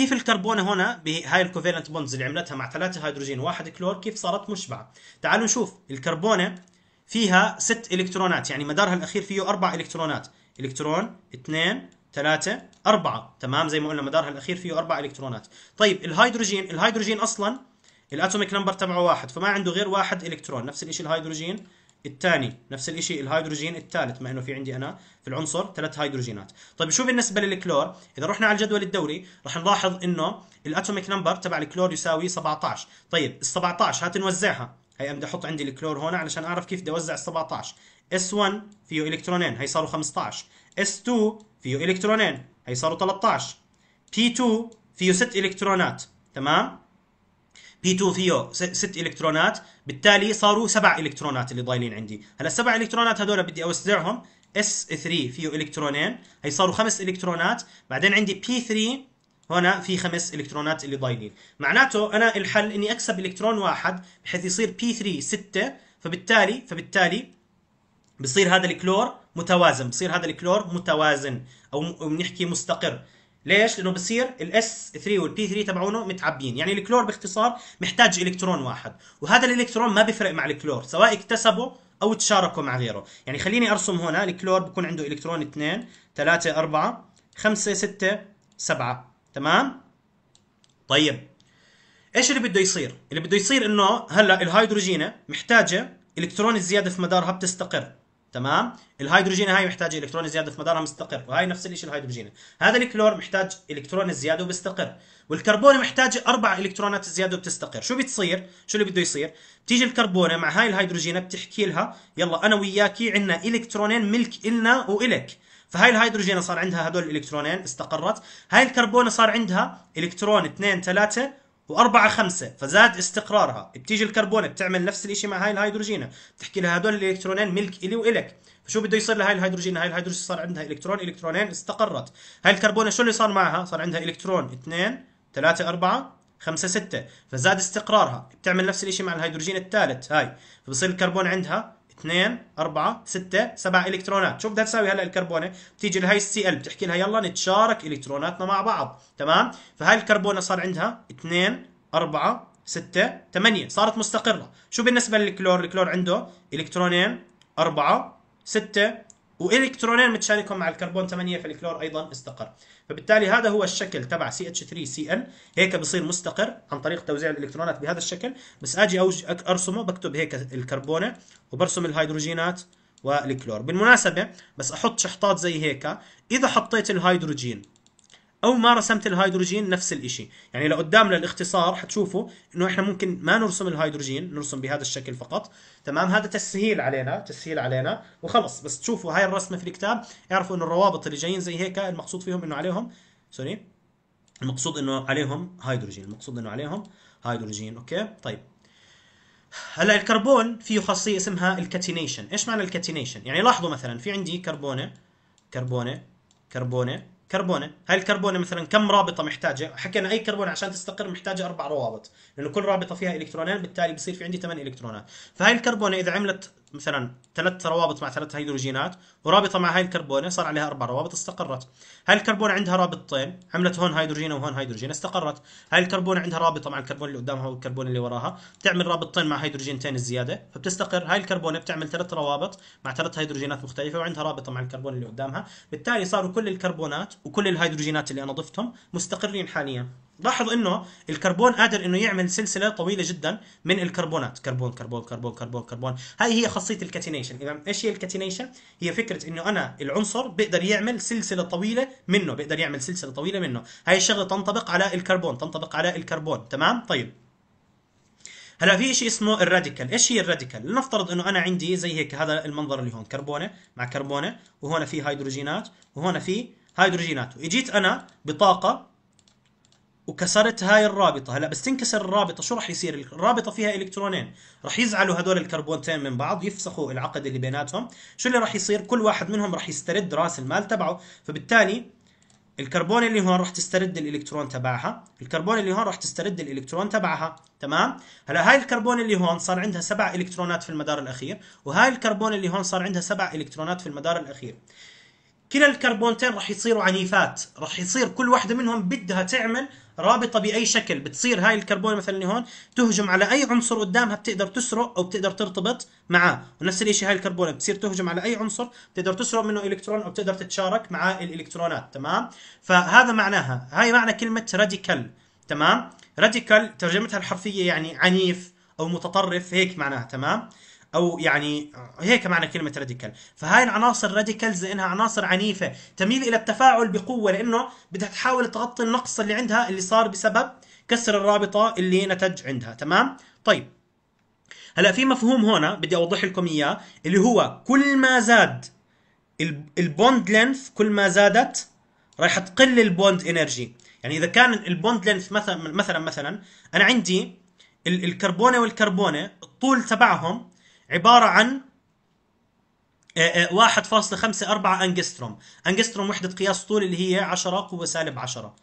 كيف الكربونه هنا بهاي الكوفيلنت بوندز اللي عملتها مع ثلاثه هيدروجين وواحد كلور كيف صارت مشبعه تعالوا نشوف الكربونه فيها ست الكترونات يعني مدارها الاخير فيه اربع الكترونات الكترون اثنين ثلاثة أربعة تمام زي ما قلنا مدارها الأخير فيه أربع إلكترونات طيب الهيدروجين الهيدروجين أصلا الاتوميك نمبر تبعه واحد فما عنده غير واحد الكترون نفس الشيء الهيدروجين الثاني نفس الشيء الهيدروجين الثالث ما انه في عندي انا في العنصر ثلاث هيدروجينات طيب شو بالنسبه للكلور اذا رحنا على الجدول الدوري رح نلاحظ انه الاتوميك نمبر تبع الكلور يساوي 17 طيب ال 17 هات نوزعها هي بدي احط عندي الكلور هون علشان اعرف كيف بدي اوزع ال 17 S1 فيه الكترونين هي صاروا 15 S2 فيه الكترونين هي صاروا 13 P2 فيه ست الكترونات تمام بي 2 فيه ست الكترونات بالتالي صاروا سبع الكترونات اللي ضايلين عندي هلا السبع الكترونات هذول بدي اوزعهم اس 3 فيه الكترونين هي صاروا خمس الكترونات بعدين عندي بي 3 هنا في خمس الكترونات اللي ضايلين معناته انا الحل اني اكسب الكترون واحد بحيث يصير بي 3 6 فبالتالي فبالتالي بصير هذا الكلور متوازن بصير هذا الكلور متوازن او بنحكي مستقر ليش؟ لانه بصير الاس 3 والبي 3 تبعونه متعبيين، يعني الكلور باختصار محتاج الكترون واحد، وهذا الالكترون ما بيفرق مع الكلور، سواء اكتسبه او تشاركه مع غيره، يعني خليني ارسم هنا الكلور بكون عنده الكترون 2 3 4 5 6 7 تمام؟ طيب ايش اللي بده يصير؟ اللي بده يصير انه هلا الهيدروجينه محتاجه الكترون الزياده في مدارها بتستقر، تمام الهيدروجين هاي محتاجه الكترون زياده في مدارها مستقر وهي نفس الشيء الهيدروجين هذا الكلور محتاج الكترون زياده وبيستقر والكربونه محتاجه اربع الكترونات زياده وبتستقر شو بتصير شو اللي بده يصير بتيجي الكربونه مع هاي الهيدروجين بتحكي لها يلا انا وياكي عندنا الكترونين ملك النا والك فهاي الهيدروجين صار عندها هدول الالكترونين استقرت هاي الكربونه صار عندها الكترون 2 3 وأربعة خمسة فزاد استقرارها بتيجي الكربونة بتعمل نفس الإشي مع هاي الهيدروجينة بتحكي لها هدول الإلكترونين ملك إلي وإلك فشو بده يصير لهاي الهيدروجين هاي الهيدروجين صار عندها إلكترون إلكترونين استقرت هاي الكربونة شو اللي صار معها صار عندها إلكترون اثنين ثلاثة أربعة خمسة ستة فزاد استقرارها بتعمل نفس الإشي مع الهيدروجين الثالث هاي فبصير الكربون عندها 2 4 6 7 الكترونات شوف بدها تساوي هلا الكربونه بتيجي لهي السي ال بتحكي لها يلا نتشارك الكتروناتنا مع بعض تمام فهاي الكربونه صار عندها 2 4 6 8 صارت مستقره شو بالنسبه للكلور الكلور عنده الكترونين 4 6 والكترونين متشاركهم مع الكربون 8 فالكلور ايضا استقر فبالتالي هذا هو الشكل تبع ch 3 cn هيك بصير مستقر عن طريق توزيع الالكترونات بهذا الشكل بس اجي ارسمه بكتب هيك الكربونه وبرسم الهيدروجينات والكلور بالمناسبه بس احط شحطات زي هيك اذا حطيت الهيدروجين او ما رسمت الهيدروجين نفس الشيء يعني لقدام للاختصار حتشوفوا انه احنا ممكن ما نرسم الهيدروجين نرسم بهذا الشكل فقط تمام هذا تسهيل علينا تسهيل علينا وخلص بس تشوفوا هاي الرسمه في الكتاب اعرفوا انه الروابط اللي جايين زي هيك المقصود فيهم انه عليهم سوري المقصود انه عليهم هيدروجين المقصود انه عليهم هيدروجين اوكي طيب هلا الكربون فيه خاصيه اسمها الكاتينيشن ايش معنى الكاتينيشن يعني لاحظوا مثلا في عندي كربونه كربونه كربونه كربونه هاي الكربونه مثلا كم رابطه محتاجه حكينا اي كربونه عشان تستقر محتاجه اربع روابط لانه كل رابطه فيها الكترونين بالتالي بصير في عندي ثمان الكترونات فهاي الكربونه اذا عملت مثلا ثلاث روابط مع ثلاث هيدروجينات ورابطه مع هاي الكربونه صار عليها اربع روابط استقرت هاي الكربونه عندها رابطتين عملت هون هيدروجين وهون هيدروجين استقرت هاي الكربونه عندها رابطه مع الكربون اللي قدامها والكربون اللي وراها بتعمل رابطتين مع هيدروجينتين الزياده فبتستقر هاي الكربونه بتعمل ثلاث روابط مع ثلاث هيدروجينات مختلفه وعندها رابطه مع الكربون اللي قدامها بالتالي صاروا كل الكربونات وكل الهيدروجينات اللي انا ضفتهم مستقرين حاليا لاحظ انه الكربون قادر انه يعمل سلسله طويله جدا من الكربونات كربون كربون كربون كربون كربون هاي هي خاصيه الكاتينيشن اذا ايش هي الكاتينيشن هي فكره انه انا العنصر بقدر يعمل سلسله طويله منه بقدر يعمل سلسله طويله منه هاي الشغله تنطبق على الكربون تنطبق على الكربون تمام طيب هلا في شيء اسمه الراديكال، ايش هي الراديكال؟ لنفترض انه انا عندي زي هيك هذا المنظر اللي هون كربونه مع كربونه وهون في هيدروجينات وهون في هيدروجينات، واجيت انا بطاقه وكسرت هاي الرابطه هلا بس تنكسر الرابطه شو راح يصير الرابطه فيها الكترونين راح يزعلوا هدول الكربونتين من بعض يفسخوا العقد اللي بيناتهم شو اللي راح يصير كل واحد منهم راح يسترد راس المال تبعه فبالتالي الكربون اللي هون راح تسترد الالكترون تبعها الكربون اللي هون راح تسترد الالكترون تبعها تمام هلا هاي الكربون اللي هون صار عندها سبع الكترونات في المدار الاخير وهاي الكربون اللي هون صار عندها سبع الكترونات في المدار الاخير كلا الكربونتين راح يصيروا عنيفات راح يصير كل واحده منهم بدها تعمل رابطه باي شكل بتصير هاي الكربون مثلا هون تهجم على اي عنصر قدامها بتقدر تسرق او بتقدر ترتبط معاه ونفس الشيء هاي الكربون بتصير تهجم على اي عنصر بتقدر تسرق منه الكترون او بتقدر تتشارك مع الالكترونات تمام فهذا معناها هاي معنى كلمه راديكال تمام راديكال ترجمتها الحرفيه يعني عنيف او متطرف هيك معناها تمام او يعني هيك معنى كلمه راديكال فهاي العناصر راديكالز لانها عناصر عنيفه تميل الى التفاعل بقوه لانه بدها تحاول تغطي النقص اللي عندها اللي صار بسبب كسر الرابطه اللي نتج عندها تمام طيب هلا في مفهوم هنا بدي اوضح لكم اياه اللي هو كل ما زاد البوند لينث كل ما زادت راح تقل البوند انرجي يعني اذا كان البوند لينث مثلا مثلا مثلا انا عندي الكربونه والكربونه الطول تبعهم عباره عن 1.54 آه، آه، انجستروم انجستروم وحده قياس طول اللي هي 10 قوه سالب 10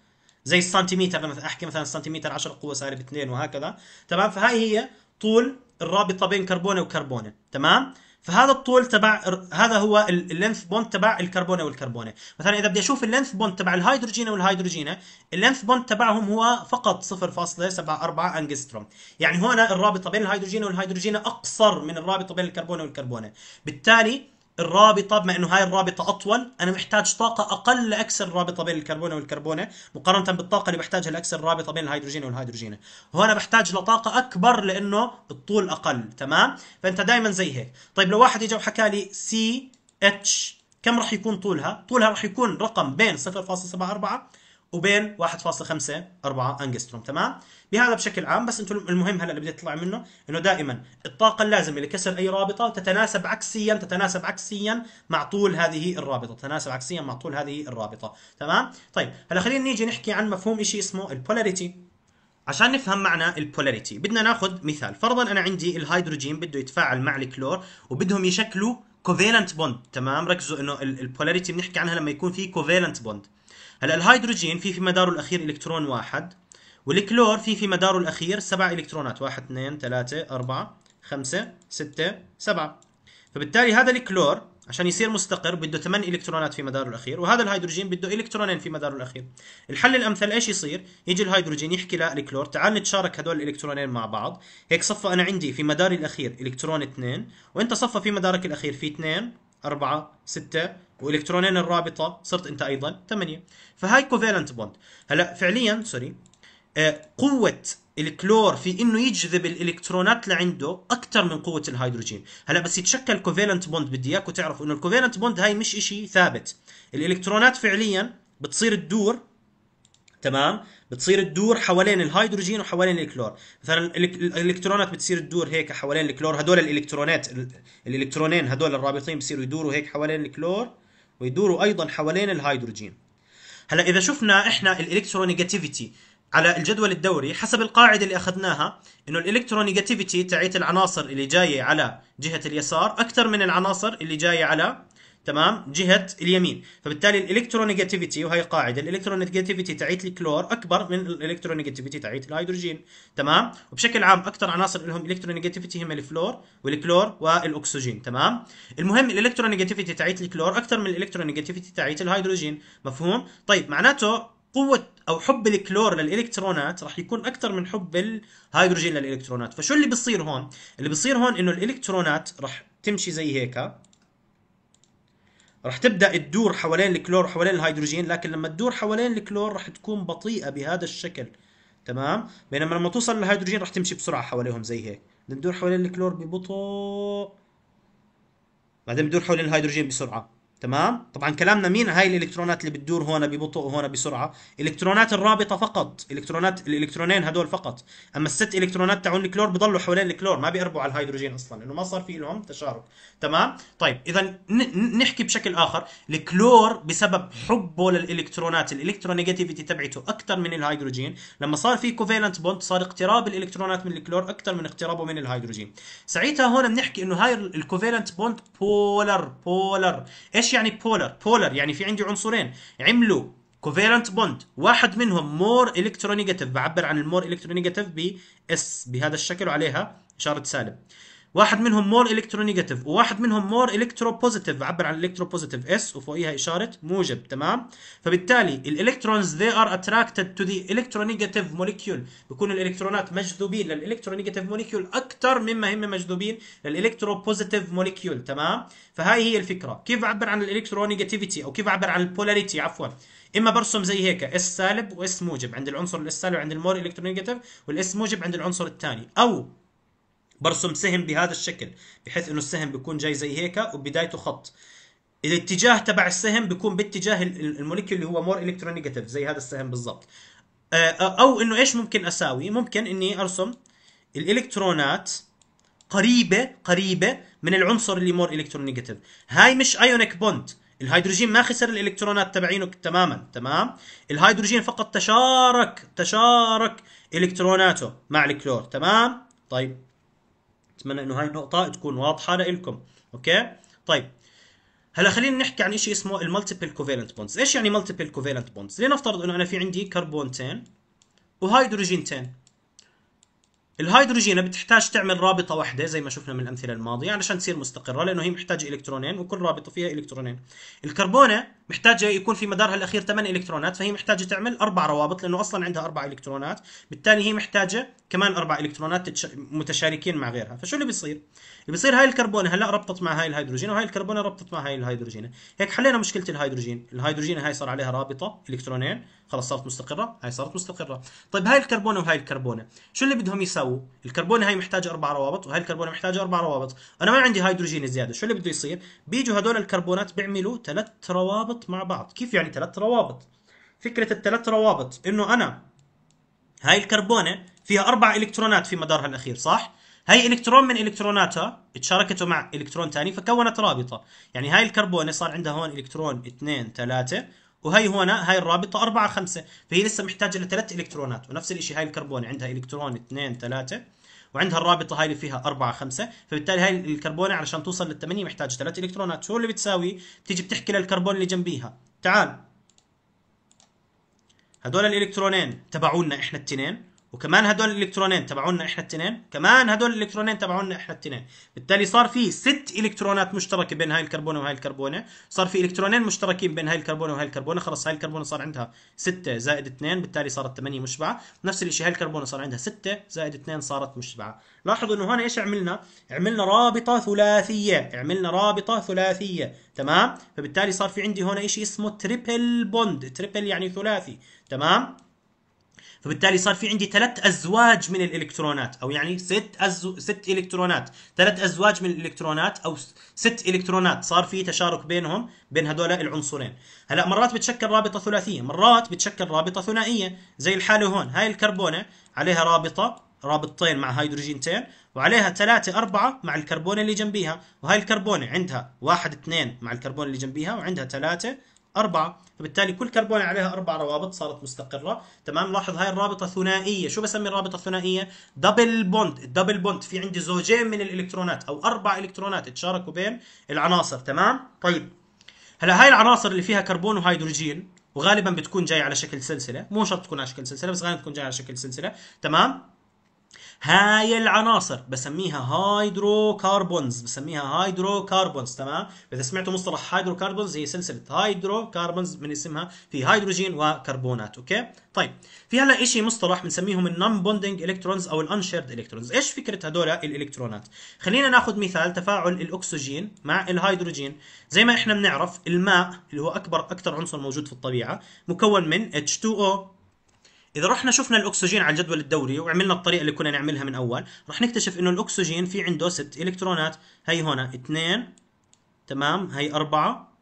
زي السنتيمتر لما احكي مثلا السنتيمتر 10 قوه سالب 2 وهكذا تمام فهاي هي طول الرابطه بين كربونه وكربونه تمام فهذا الطول تبع هذا هو اللينث بوند تبع الكربونه والكربونه مثلا اذا بدي اشوف اللينث بوند تبع الهيدروجين والهيدروجينه اللينث بوند تبعهم هو فقط 0.74 انجستروم يعني هنا الرابطه بين الهيدروجين والهيدروجينه اقصر من الرابطه بين الكربونه والكربونه بالتالي الرابطه بما انه هاي الرابطه اطول انا محتاج طاقه اقل لاكسر الرابطه بين الكربونه والكربونه مقارنه بالطاقه اللي بحتاجها لاكسر الرابطه بين الهيدروجين والهيدروجين وهنا بحتاج لطاقه اكبر لانه الطول اقل تمام فانت دائما زي هيك طيب لو واحد اجى وحكى لي سي اتش كم راح يكون طولها طولها راح يكون رقم بين 0.74 وبين 1.5 4 انجستروم تمام بهذا بشكل عام بس انتم المهم هلا اللي بدي اطلع منه انه دائما الطاقه اللازمه لكسر اي رابطه تتناسب عكسيا تتناسب عكسيا مع طول هذه الرابطه تتناسب عكسيا مع طول هذه الرابطه تمام طيب هلا خلينا نيجي نحكي عن مفهوم شيء اسمه البولاريتي عشان نفهم معنى البولاريتي بدنا ناخذ مثال فرضا انا عندي الهيدروجين بده يتفاعل مع الكلور وبدهم يشكلوا كوفالنت بوند تمام ركزوا انه البولاريتي بنحكي عنها لما يكون في كوفالنت بوند هلا الهيدروجين في في مداره الاخير الكترون واحد والكلور في في مداره الاخير سبع الكترونات واحد اثنين ثلاثة أربعة خمسة ستة سبعة فبالتالي هذا الكلور عشان يصير مستقر بده ثمان الكترونات في مداره الاخير وهذا الهيدروجين بده الكترونين في مداره الاخير الحل الامثل ايش يصير يجي الهيدروجين يحكي للكلور تعال نتشارك هدول الالكترونين مع بعض هيك صفى انا عندي في مداري الاخير الكترون اثنين وانت صفى في مدارك الاخير في اثنين أربعة ستة والكترونين الرابطه صرت انت ايضا ثمانية فهاي كوفالنت بوند هلا فعليا سوري آه، قوه الكلور في انه يجذب الالكترونات لعنده اكثر من قوه الهيدروجين هلا بس يتشكل كوفالنت بوند بدي اياكم تعرفوا انه الكوفالنت بوند هاي مش إشي ثابت الالكترونات فعليا بتصير تدور تمام بتصير تدور حوالين الهيدروجين وحوالين الكلور مثلا الالكترونات بتصير تدور هيك حوالين الكلور هدول الالكترونات الالكترونين هدول الرابطين بصيروا يدوروا هيك حوالين الكلور ويدوروا ايضا حوالين الهيدروجين هلا اذا شفنا احنا الالكترونيجاتيفيتي على الجدول الدوري حسب القاعده اللي اخذناها انه الالكترونيجاتيفيتي تاعت العناصر اللي جايه على جهه اليسار اكثر من العناصر اللي جايه على تمام جهه اليمين فبالتالي الالكترونيجاتيفيتي وهي قاعده الالكترونيجاتيفيتي تعيت الكلور اكبر من الالكترونيجاتيفيتي تعيت الهيدروجين تمام وبشكل عام اكثر عناصر لهم الكترونيجاتيفيتي هم الفلور والكلور والاكسجين تمام المهم الالكترونيجاتيفيتي تعيت الكلور اكثر من الالكترونيجاتيفيتي تعيت الهيدروجين مفهوم طيب معناته قوة أو حب الكلور للإلكترونات راح يكون أكثر من حب الهيدروجين للإلكترونات، فشو اللي بصير هون؟ اللي بصير هون إنه الإلكترونات راح تمشي زي هيك رح تبدا تدور حوالين الكلور وحوالين الهيدروجين لكن لما تدور حوالين الكلور رح تكون بطيئه بهذا الشكل تمام بينما لما توصل للهيدروجين رح تمشي بسرعه حواليهم زي هيك بدنا ندور حوالين الكلور ببطء بعدين بندور حوالين الهيدروجين بسرعه تمام طبعا كلامنا مين هاي الالكترونات اللي بتدور هون ببطء وهون بسرعه الكترونات الرابطه فقط الكترونات الالكترونين هدول فقط اما الست الكترونات تاعون الكلور بضلوا حوالين الكلور ما بيقربوا على الهيدروجين اصلا لانه ما صار في لهم تشارك تمام طيب اذا نحكي بشكل اخر الكلور بسبب حبه للالكترونات الالكترونيجاتيفيتي تبعته اكثر من الهيدروجين لما صار في كوفالنت بوند صار اقتراب الالكترونات من الكلور اكثر من اقترابه من الهيدروجين ساعتها هون بنحكي انه هاي الكوفالنت بوند بولر بولر ايش ايش يعني بولر؟ بولر يعني في عندي عنصرين عملوا كوفيرنت بوند واحد منهم مور الكترونيجاتيف بعبر عن المور الكترونيجاتيف ب اس بهذا الشكل وعليها اشاره سالب واحد منهم مور الكترونيجاتيف وواحد منهم مور الكترو بوزيتيف بعبر عن الكترو بوزيتيف اس وفوقيها اشاره موجب تمام فبالتالي الالكترونز ار اتراكتد تو ذا الكترو نيجاتيف مولكيول بكون الالكترونات مجذوبين للالكترونيجاتيف موليكيول اكثر مما هم مجذوبين للالكترو بوزيتيف موليكيول تمام فهاي هي الفكره كيف بعبر عن الالكترونيجاتيفيتي او كيف بعبر عن البولاريتي عفوا اما برسم زي هيك اس سالب واس موجب عند العنصر الاس سالب عند المور الكترونيجاتيف والاس موجب عند العنصر الثاني او برسم سهم بهذا الشكل بحيث انه السهم بيكون جاي زي هيك وبدايته خط الاتجاه تبع السهم بيكون باتجاه الموليكيول اللي هو مور الكترونيجاتيف زي هذا السهم بالضبط آه، آه، او انه ايش ممكن اساوي ممكن اني ارسم الالكترونات قريبه قريبه من العنصر اللي مور الكترونيجاتيف هاي مش ايونيك بوند الهيدروجين ما خسر الالكترونات تبعينه تماما تمام الهيدروجين فقط تشارك تشارك الكتروناته مع الكلور تمام طيب اتمنى انه هاي النقطه تكون واضحه لإلكم اوكي طيب هلا خلينا نحكي عن شيء اسمه المالتيبل كوفالنت بوندز ايش يعني مالتيبل كوفالنت بوندز لنفترض انه انا في عندي كربونتين وهيدروجينتين الهيدروجين بتحتاج تعمل رابطه واحده زي ما شفنا من الامثله الماضيه علشان تصير مستقره لانه هي محتاجه الكترونين وكل رابطه فيها الكترونين الكربونه محتاجه يكون في مدارها الاخير 8 الكترونات فهي محتاجه تعمل اربع روابط لانه اصلا عندها اربع الكترونات بالتالي هي محتاجه كمان اربع الكترونات متشاركين مع غيرها فشو اللي بيصير اللي بيصير هاي الكربونه هلا ربطت مع هاي الهيدروجين وهاي الكربونه ربطت مع هاي الهيدروجين هيك حلينا مشكله الهيدروجين الهيدروجين هاي صار عليها رابطه الكترونين خلاص صارت مستقره هاي صارت مستقره طيب هاي الكربونه وهاي الكربونه شو اللي بدهم يساووا الكربونه هاي محتاجه اربع روابط وهاي الكربونه محتاجه اربع روابط انا ما عندي هيدروجين زياده شو اللي بده يصير بيجوا هدول الكربونات بيعملوا ثلاث روابط مع بعض كيف يعني ثلاث روابط فكره الثلاث روابط انه انا هاي الكربونه فيها اربع الكترونات في مدارها الاخير صح هاي الكترون من الكتروناتها تشاركته مع الكترون ثاني فكونت رابطه يعني هاي الكربونه صار عندها هون الكترون اثنين ثلاثه وهي هنا هاي الرابطه 4 5 فهي لسه محتاجه لثلاث الكترونات ونفس الشيء هاي الكربون عندها الكترون 2 3 وعندها الرابطه هاي اللي فيها 4 5 فبالتالي هاي الكربونه علشان توصل لل 8 محتاجه ثلاث الكترونات شو اللي بتساوي بتيجي بتحكي للكربون اللي جنبيها تعال هدول الالكترونين تبعونا احنا التنين وكمان هدول الالكترونين تبعونا احنا التنين كمان هدول الالكترونين تبعونا احنا التنين بالتالي صار في ست الكترونات مشتركه بين هاي الكربونه وهاي الكربونه صار في الكترونين مشتركين بين هاي الكربونه وهاي الكربونه خلص هاي الكربونه صار عندها ستة زائد اثنين بالتالي صارت ثمانية مشبعه نفس الشيء هاي الكربونه صار عندها ستة زائد اثنين صارت مشبعه لاحظوا انه هون ايش عملنا عملنا رابطه ثلاثيه عملنا رابطه ثلاثيه تمام فبالتالي صار في عندي هون شيء اسمه تريبل بوند تريبل يعني ثلاثي تمام فبالتالي صار في عندي ثلاث ازواج من الالكترونات او يعني ست أزو... ست الكترونات ثلاث ازواج من الالكترونات او ست الكترونات صار في تشارك بينهم بين هذول العنصرين هلا مرات بتشكل رابطه ثلاثيه مرات بتشكل رابطه ثنائيه زي الحاله هون هاي الكربونه عليها رابطه رابطتين مع هيدروجينتين وعليها ثلاثة أربعة مع الكربون اللي جنبيها وهاي الكربونة عندها واحد اثنين مع الكربون اللي جنبيها وعندها ثلاثة أربعة فبالتالي كل كربون عليها اربع روابط صارت مستقره تمام لاحظ هاي الرابطه ثنائيه شو بسمي الرابطه الثنائيه دبل بوند الدبل بوند في عندي زوجين من الالكترونات او اربع الكترونات تشاركوا بين العناصر تمام طيب هلا هاي العناصر اللي فيها كربون وهيدروجين وغالبا بتكون جاي على شكل سلسله مو شرط تكون على شكل سلسله بس غالبا تكون جاي على شكل سلسله تمام هاي العناصر بسميها هيدروكربونز بسميها هيدروكربونز تمام اذا سمعتوا مصطلح هيدروكربونز هي سلسله هيدروكربونز من اسمها في هيدروجين وكربونات اوكي طيب في هلا شيء مصطلح بنسميهم النون بوندينج الكترونز او الانشيرد الكترونز ايش فكره هدول الالكترونات خلينا ناخذ مثال تفاعل الاكسجين مع الهيدروجين زي ما احنا بنعرف الماء اللي هو اكبر اكثر عنصر موجود في الطبيعه مكون من H2O اذا رحنا شفنا الاكسجين على الجدول الدوري وعملنا الطريقه اللي كنا نعملها من اول راح نكتشف انه الاكسجين في عنده ست الكترونات هي هنا اثنين تمام هي أربعة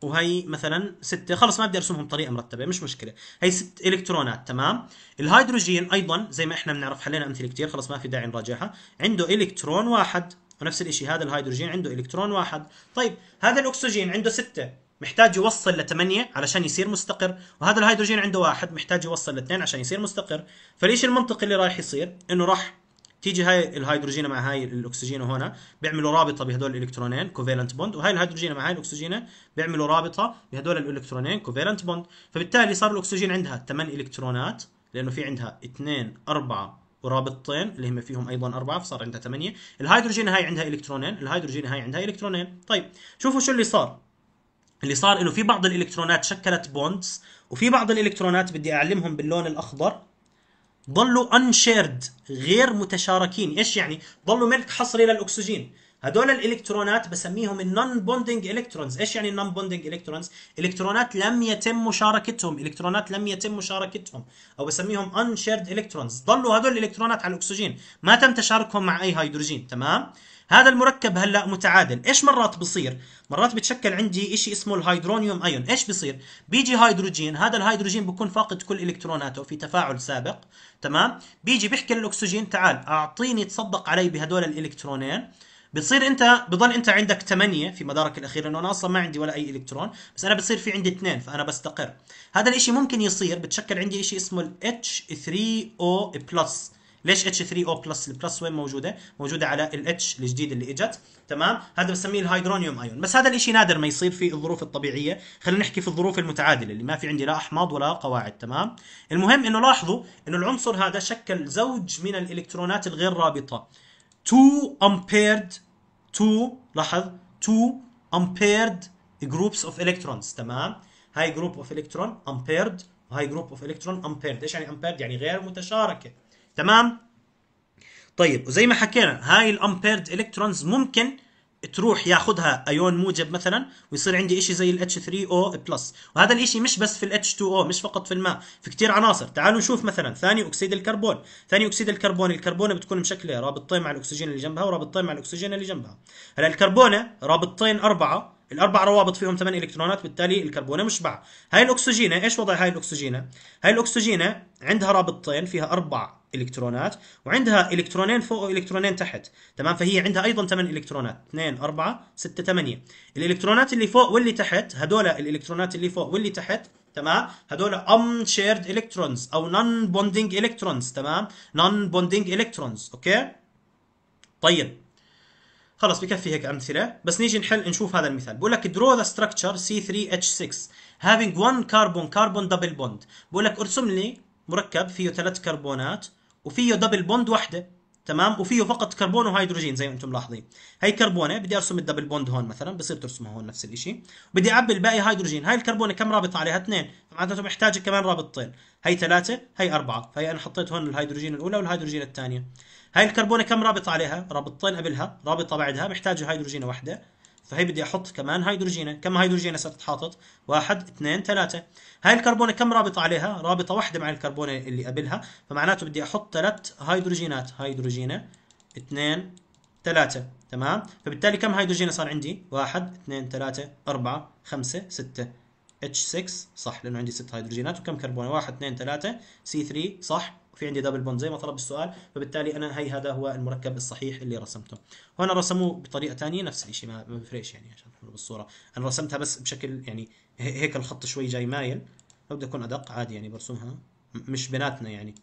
وهي مثلا ستة خلص ما بدي ارسمهم طريقه مرتبه مش مشكله هي ست الكترونات تمام الهيدروجين ايضا زي ما احنا بنعرف حلينا امثله كثير خلص ما في داعي نراجعها عنده الكترون واحد ونفس الشيء هذا الهيدروجين عنده الكترون واحد طيب هذا الاكسجين عنده ستة محتاج يوصل لثمانية علشان يصير مستقر وهذا الهيدروجين عنده واحد محتاج يوصل لاثنين عشان يصير مستقر فليش المنطقي اللي رايح يصير انه راح تيجي هاي الهيدروجينه مع هاي الاكسجينه هنا بيعملوا رابطه بهدول الالكترونين كوفالنت بوند وهاي الهيدروجينه مع هاي الاكسجينه بيعملوا رابطه بهدول الالكترونين كوفالنت بوند فبالتالي صار الاكسجين عندها 8 الكترونات لانه في عندها 2 4 ورابطتين اللي هم فيهم ايضا اربعه فصار عندها ثمانيه، الهيدروجين هاي عندها الكترونين، الهيدروجين هاي عندها الكترونين، طيب شوفوا شو اللي صار اللي صار انه في بعض الالكترونات شكلت بوندز وفي بعض الالكترونات بدي اعلمهم باللون الاخضر ضلوا انشيرد غير متشاركين ايش يعني ضلوا ملك حصري للاكسجين هدول الالكترونات بسميهم النون بوندنج الكترونز ايش يعني النون بوندنج الكترونز الكترونات لم يتم مشاركتهم الكترونات لم يتم مشاركتهم او بسميهم انشيرد الكترونز ضلوا هدول الالكترونات على الاكسجين ما تم تشاركهم مع اي هيدروجين تمام هذا المركب هلا متعادل ايش مرات بصير مرات بتشكل عندي شيء اسمه الهيدرونيوم ايون ايش بصير بيجي هيدروجين هذا الهيدروجين بكون فاقد كل الكتروناته في تفاعل سابق تمام بيجي بيحكي للاكسجين تعال اعطيني تصدق علي بهدول الالكترونين بتصير انت بضل انت عندك 8 في مدارك الاخير لانه انا اصلا ما عندي ولا اي الكترون بس انا بصير في عندي 2 فانا بستقر هذا الاشي ممكن يصير بتشكل عندي شيء اسمه ال H3O+ ليش H3O بلس البلس وين موجوده؟ موجوده على ال H الجديد اللي اجت تمام؟ هذا بسميه الهيدرونيوم ايون بس هذا الشيء نادر ما يصير في الظروف الطبيعيه خلينا نحكي في الظروف المتعادله اللي ما في عندي لا احماض ولا قواعد تمام؟ المهم انه لاحظوا انه العنصر هذا شكل زوج من الالكترونات الغير رابطه 2 امبيرد 2 لاحظ 2 امبيرد جروبس اوف الكترونز تمام؟ هاي جروب اوف الكترون امبيرد هاي جروب اوف الكترون امبيرد ايش يعني امبيرد يعني غير متشاركه تمام طيب وزي ما حكينا هاي الامبيرد الكترونز ممكن تروح ياخذها ايون موجب مثلا ويصير عندي شيء زي الاتش 3 او بلس وهذا الشيء مش بس في الاتش 2 او مش فقط في الماء في كثير عناصر تعالوا نشوف مثلا ثاني اكسيد الكربون ثاني اكسيد الكربون الكربونه بتكون مشكله رابطتين مع الاكسجين اللي جنبها ورابطتين مع الاكسجين اللي جنبها هلا الكربونه رابطتين اربعه الاربع روابط فيهم ثمان الكترونات بالتالي الكربونه مشبع هاي الاكسجينه ايش وضع هاي الاكسجينه هاي الاكسجينه عندها رابطتين فيها اربع الكترونات وعندها الكترونين فوق والكترونين تحت تمام فهي عندها ايضا 8 الكترونات 2 4 6 8 الالكترونات اللي فوق واللي تحت هدول الالكترونات اللي فوق واللي تحت تمام هدول ام شيرد الكترونز او نون بوندينج الكترونز تمام نون بوندينج الكترونز اوكي طيب خلص بكفي هيك امثله بس نيجي نحل نشوف هذا المثال بقول لك درو ذا structure C3H6 having one carbon carbon double bond بقول لك ارسم لي مركب فيه ثلاث كربونات وفيه دبل بوند وحده تمام وفيه فقط كربون وهيدروجين زي ما انتم ملاحظين هي كربونه بدي ارسم الدبل بوند هون مثلا بصير ترسمها هون نفس الشيء بدي اعبي الباقي هيدروجين هاي الكربونه كم رابط عليها اثنين معناته محتاجه كمان رابطتين هي ثلاثه هي اربعه فهي انا حطيت هون الهيدروجين الاولى والهيدروجين الثانيه هاي الكربونه كم رابط عليها رابطتين قبلها رابطه بعدها محتاجه هيدروجينه واحده فهي بدي احط كمان هيدروجينه كم هيدروجينه صرت حاطط واحد اثنين ثلاثه هاي الكربونه كم رابط عليها رابطه واحده مع الكربونه اللي قبلها فمعناته بدي احط ثلاث هيدروجينات هيدروجينه اثنين ثلاثة تمام فبالتالي كم هيدروجينه صار عندي واحد اثنين ثلاثة أربعة خمسة ستة H6 صح لأنه عندي ست هيدروجينات وكم كربونة واحد اثنين ثلاثة C3 صح وفي عندي دبل بوند زي ما طلب السؤال فبالتالي انا هي هذا هو المركب الصحيح اللي رسمته هون رسموه بطريقه ثانيه نفس الشيء ما بفرقش يعني عشان تكون بالصوره انا رسمتها بس بشكل يعني هيك الخط شوي جاي مايل لو بدي اكون ادق عادي يعني برسمها مش بيناتنا يعني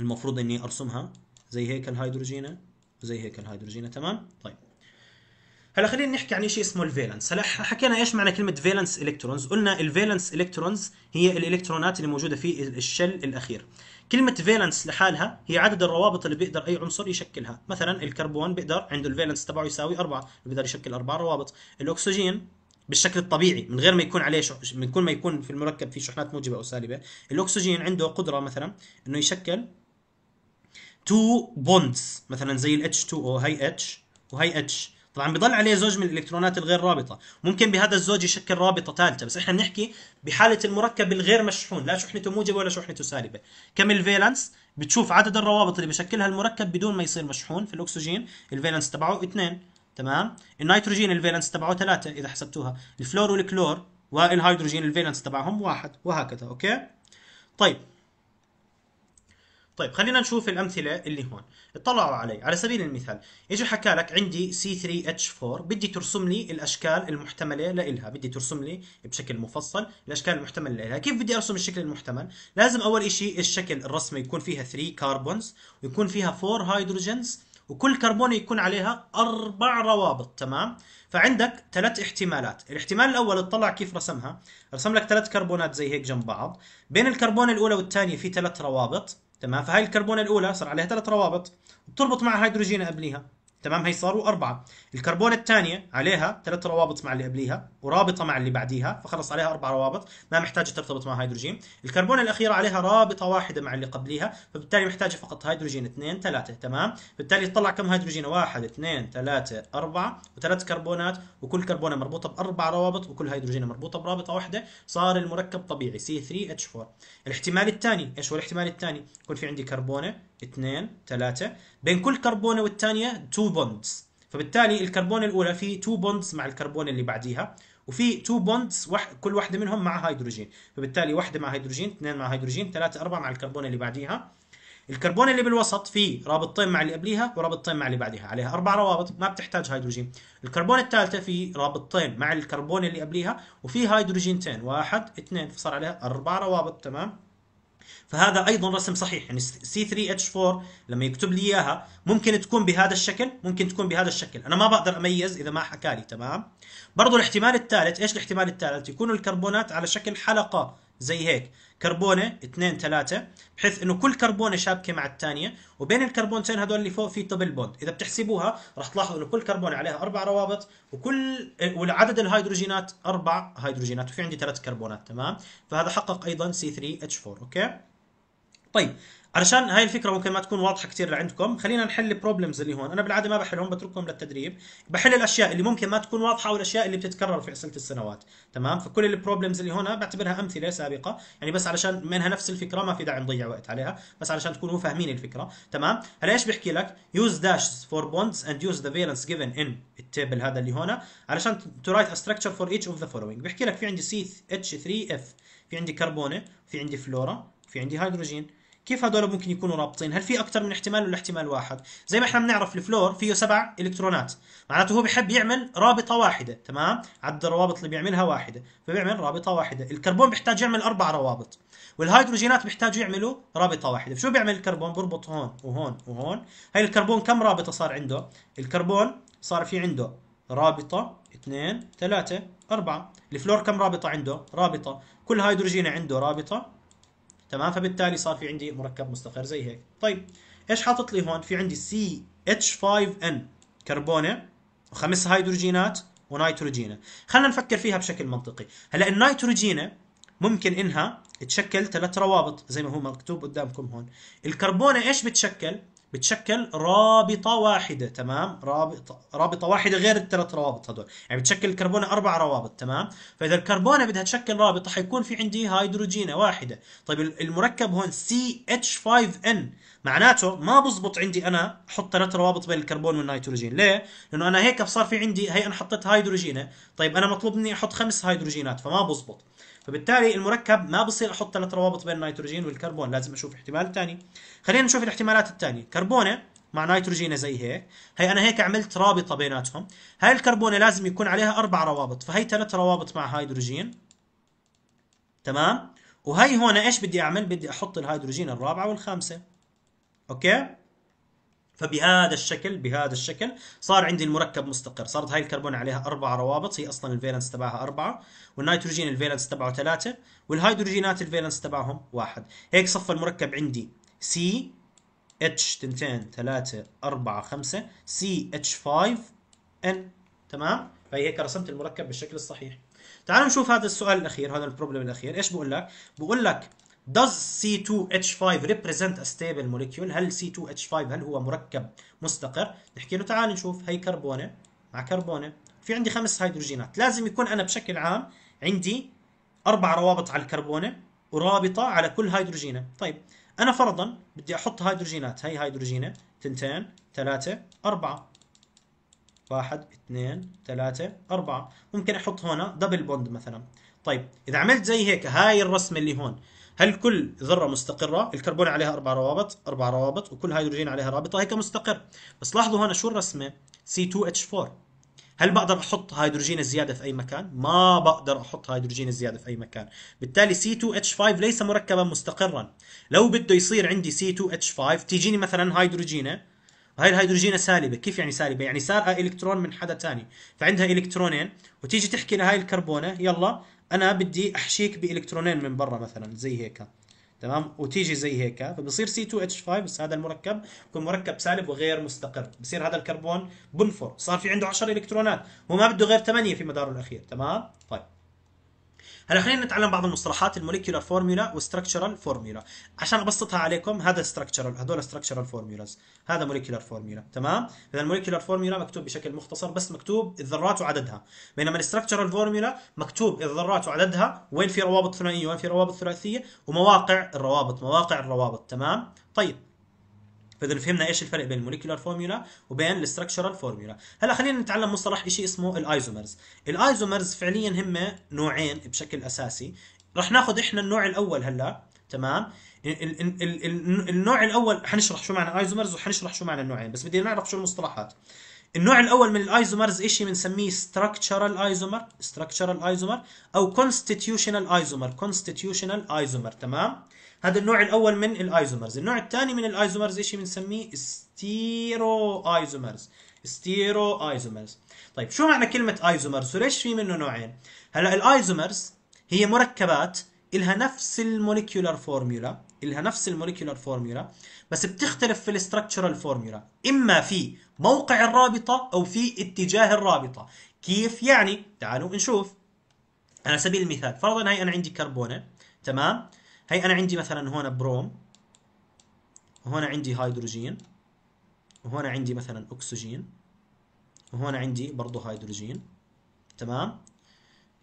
المفروض اني ارسمها زي هيك الهيدروجينه وزي هيك الهيدروجينه تمام طيب هلا خلينا نحكي عن شيء اسمه الفالنس هلا حكينا ايش معنى كلمه فالنس الكترونز قلنا الفالنس الكترونز هي الالكترونات اللي موجوده في الشل الاخير كلمه فالنس لحالها هي عدد الروابط اللي بيقدر اي عنصر يشكلها مثلا الكربون بيقدر عنده الفالنس تبعه يساوي أربعة بيقدر يشكل أربعة روابط الاكسجين بالشكل الطبيعي من غير ما يكون عليه شح... من كل ما يكون في المركب في شحنات موجبه او سالبه الاكسجين عنده قدره مثلا انه يشكل تو بوندز مثلا زي الاتش 2 او هاي اتش وهي اتش طبعا بضل عليه زوج من الالكترونات الغير رابطه ممكن بهذا الزوج يشكل رابطه ثالثه بس احنا بنحكي بحاله المركب الغير مشحون لا شحنته موجبه ولا شحنته سالبه كم الفالنس بتشوف عدد الروابط اللي بشكلها المركب بدون ما يصير مشحون في الاكسجين الفالنس تبعه 2 تمام النيتروجين الفالنس تبعه 3 اذا حسبتوها الفلور والكلور والهيدروجين الفالنس تبعهم واحد وهكذا اوكي طيب طيب خلينا نشوف الامثله اللي هون اطلعوا علي على سبيل المثال اجى حكى لك عندي C3H4 بدي ترسم لي الاشكال المحتمله لإلها بدي ترسم لي بشكل مفصل الاشكال المحتمله لإلها كيف بدي ارسم الشكل المحتمل لازم اول شيء الشكل الرسمه يكون فيها 3 كاربونز ويكون فيها 4 هيدروجينز وكل كربونه يكون عليها اربع روابط تمام فعندك ثلاث احتمالات الاحتمال الاول اطلع كيف رسمها رسم لك ثلاث كربونات زي هيك جنب بعض بين الكربونه الاولى والثانيه في ثلاث روابط تمام فهاي الكربونه الاولى صار عليها ثلاث روابط بتربط مع هيدروجين قبليها تمام هي صاروا أربعة الكربونة الثانية عليها ثلاث روابط مع اللي قبليها ورابطة مع اللي بعديها فخلص عليها أربع روابط ما محتاجة ترتبط مع هيدروجين الكربونة الأخيرة عليها رابطة واحدة مع اللي قبليها فبالتالي محتاجة فقط هيدروجين اثنين ثلاثة تمام بالتالي تطلع كم هيدروجين واحد اثنين ثلاثة أربعة وثلاث كربونات وكل كربونة مربوطة بأربع روابط وكل هيدروجين مربوطة برابطة واحدة صار المركب طبيعي C3H4 الاحتمال الثاني ايش هو الاحتمال الثاني يكون في عندي كربونة اثنين ثلاثة بين كل كربونه والثانيه تو بوندز فبالتالي الكربونه الاولى في تو بوندز مع الكربونه اللي بعديها وفي تو بوندز كل واحده منهم مع هيدروجين فبالتالي واحده مع هيدروجين اثنين مع هيدروجين ثلاثه اربعه مع الكربونه اللي بعديها الكربون اللي بالوسط فيه رابطتين مع اللي قبليها ورابطتين مع اللي بعديها عليها اربع روابط ما بتحتاج هيدروجين الكربون الثالثه فيه رابطتين مع الكربون اللي قبليها وفي هيدروجينتين واحد اثنين فصار عليها اربع روابط تمام فهذا ايضا رسم صحيح يعني سي 3 h 4 لما يكتب لي اياها ممكن تكون بهذا الشكل ممكن تكون بهذا الشكل انا ما بقدر اميز اذا ما حكى لي تمام برضه الاحتمال الثالث ايش الاحتمال الثالث يكون الكربونات على شكل حلقه زي هيك كربونه 2 3 بحيث انه كل كربونه شابكه مع الثانيه وبين الكربونتين هذول اللي فوق في دبل بوند اذا بتحسبوها رح تلاحظوا انه كل كربونه عليها اربع روابط وكل والعدد الهيدروجينات اربع هيدروجينات وفي عندي ثلاث كربونات تمام فهذا حقق ايضا C3H4 اوكي طيب علشان هاي الفكره ممكن ما تكون واضحه كثير لعندكم خلينا نحل البروبلمز اللي هون انا بالعاده ما بحلهم بتركهم للتدريب بحل الاشياء اللي ممكن ما تكون واضحه او الاشياء اللي بتتكرر في اسئله السنوات تمام فكل البروبلمز اللي هون بعتبرها امثله سابقه يعني بس علشان منها نفس الفكره ما في داعي نضيع وقت عليها بس علشان تكونوا فاهمين الفكره تمام هلا ايش بحكي لك يوز داشز فور بوندز اند يوز ذا فيلنس جيفن ان التيبل هذا اللي هون علشان تو رايت ا ستراكشر فور ايتش اوف ذا فولوينج بحكي لك في عندي سي اتش 3 اف في عندي كربونه في عندي فلورا في عندي هيدروجين كيف هدول ممكن يكونوا رابطين؟ هل في اكثر من احتمال ولا احتمال واحد؟ زي ما احنا بنعرف الفلور فيه سبع الكترونات، معناته هو بحب يعمل رابطه واحده، تمام؟ عدد الروابط اللي بيعملها واحده، فبيعمل رابطه واحده، الكربون بيحتاج يعمل اربع روابط، والهيدروجينات بيحتاجوا يعملوا رابطه واحده، شو بيعمل الكربون؟ بربط هون وهون وهون، هاي الكربون كم رابطه صار عنده؟ الكربون صار في عنده رابطه اثنين ثلاثه أربعة، الفلور كم رابطه عنده؟ رابطه، كل هيدروجين عنده رابطه تمام فبالتالي صار في عندي مركب مستقر زي هيك طيب ايش حاطط لي هون في عندي سي اتش 5 ان كربونه وخمس هيدروجينات ونيتروجينه خلينا نفكر فيها بشكل منطقي هلا النيتروجينه ممكن انها تشكل ثلاث روابط زي ما هو مكتوب قدامكم هون الكربونه ايش بتشكل بتشكل رابطه واحده تمام رابطه رابطه واحده غير الثلاث روابط هذول يعني بتشكل الكربونه اربع روابط تمام فاذا الكربونه بدها تشكل رابطه حيكون في عندي هيدروجينه واحده طيب المركب هون CH5N معناته ما بزبط عندي انا احط ثلاث روابط بين الكربون والنيتروجين ليه لانه انا هيك صار في عندي هي انا حطيت هيدروجينه طيب انا مطلوب مني احط خمس هيدروجينات فما بزبط فبالتالي المركب ما بصير احط ثلاث روابط بين النيتروجين والكربون لازم اشوف احتمال ثاني خلينا نشوف الاحتمالات الثانيه كربونه مع نيتروجينه زي هيك هي انا هيك عملت رابطه بيناتهم هاي الكربونه لازم يكون عليها اربع روابط فهي ثلاث روابط مع هيدروجين تمام وهي هون ايش بدي اعمل بدي احط الهيدروجين الرابعه والخامسه اوكي فبهذا الشكل بهذا الشكل صار عندي المركب مستقر صارت هاي الكربون عليها اربع روابط هي اصلا الفالنس تبعها اربعه والنيتروجين الفالنس تبعه ثلاثه والهيدروجينات الفالنس تبعهم واحد هيك صفى المركب عندي سي اتش تنتين ثلاثه اربعه خمسه سي اتش 5 ان تمام فهي هيك رسمت المركب بالشكل الصحيح تعالوا نشوف هذا السؤال الاخير هذا البروبلم الاخير ايش بقول لك بقول لك Does C2H5 represent a stable molecule؟ هل C2H5 هل هو مركب مستقر؟ نحكي له تعال نشوف هي كربونة مع كربونة في عندي خمس هيدروجينات لازم يكون أنا بشكل عام عندي أربع روابط على الكربونة ورابطة على كل هيدروجينة طيب أنا فرضا بدي أحط هيدروجينات هي هيدروجينة تنتين ثلاثة أربعة واحد اثنين ثلاثة أربعة ممكن أحط هنا دبل بوند مثلا طيب إذا عملت زي هيك هاي الرسمة اللي هون هل كل ذره مستقره الكربون عليها اربع روابط اربع روابط وكل هيدروجين عليها رابطه هيك مستقر بس لاحظوا هون شو الرسمه C2H4 هل بقدر احط هيدروجين زياده في اي مكان ما بقدر احط هيدروجين زياده في اي مكان بالتالي C2H5 ليس مركبا مستقرا لو بده يصير عندي C2H5 تيجيني مثلا هيدروجينه هاي الهيدروجينة سالبة كيف يعني سالبة يعني سارقة إلكترون من حدا تاني فعندها إلكترونين وتيجي تحكي لهاي الكربونة يلا انا بدي احشيك بالكترونين من برا مثلا زي هيك تمام وتيجي زي هيك فبصير سي 2 اتش 5 بس هذا المركب بكون مركب سالب وغير مستقر بصير هذا الكربون بنفر صار في عنده 10 الكترونات هو ما بده غير 8 في مداره الاخير تمام طيب هلا خلينا نتعلم بعض المصطلحات الموليكيولار فورمولا وستراكشرال فورمولا عشان ابسطها عليكم هذا ستركتشرال هذول ستركتشرال فورمولاز هذا موليكيولار فورمولا تمام اذا الموليكيولار فورمولا مكتوب بشكل مختصر بس مكتوب الذرات وعددها بينما الستركتشرال فورمولا مكتوب الذرات وعددها وين في روابط ثنائيه وين في روابط ثلاثيه ومواقع الروابط مواقع الروابط تمام طيب فاذا فهمنا ايش الفرق بين المولكيولار فورميولا وبين الاستراكشرال فورميولا هلا خلينا نتعلم مصطلح شيء اسمه الايزومرز الايزومرز فعليا هم نوعين بشكل اساسي رح ناخذ احنا النوع الاول هلا تمام النوع الاول حنشرح شو معنى ايزومرز وحنشرح شو معنى النوعين بس بدي نعرف شو المصطلحات النوع الاول من الايزومرز شيء بنسميه ستراكشرال ايزومر ستراكشرال ايزومر او كونستيتيوشنال ايزومر كونستيتيوشنال ايزومر تمام هذا النوع الاول من الايزومرز النوع الثاني من الايزومرز ايش بنسميه ستيرو ايزومرز ستيرو ايزومرز طيب شو معنى كلمه ايزومرز وليش في منه نوعين هلا الايزومرز هي مركبات إلها نفس المولكيولر فورميولا إلها نفس المولكيولر فورميولا بس بتختلف في الاستراكشرال فورميولا إما في موقع الرابطة أو في اتجاه الرابطة كيف يعني؟ تعالوا نشوف على سبيل المثال فرضا هي أنا عندي كربونة تمام؟ هي انا عندي مثلا هون بروم وهنا عندي هيدروجين وهنا عندي مثلا اكسجين وهنا عندي برضه هيدروجين تمام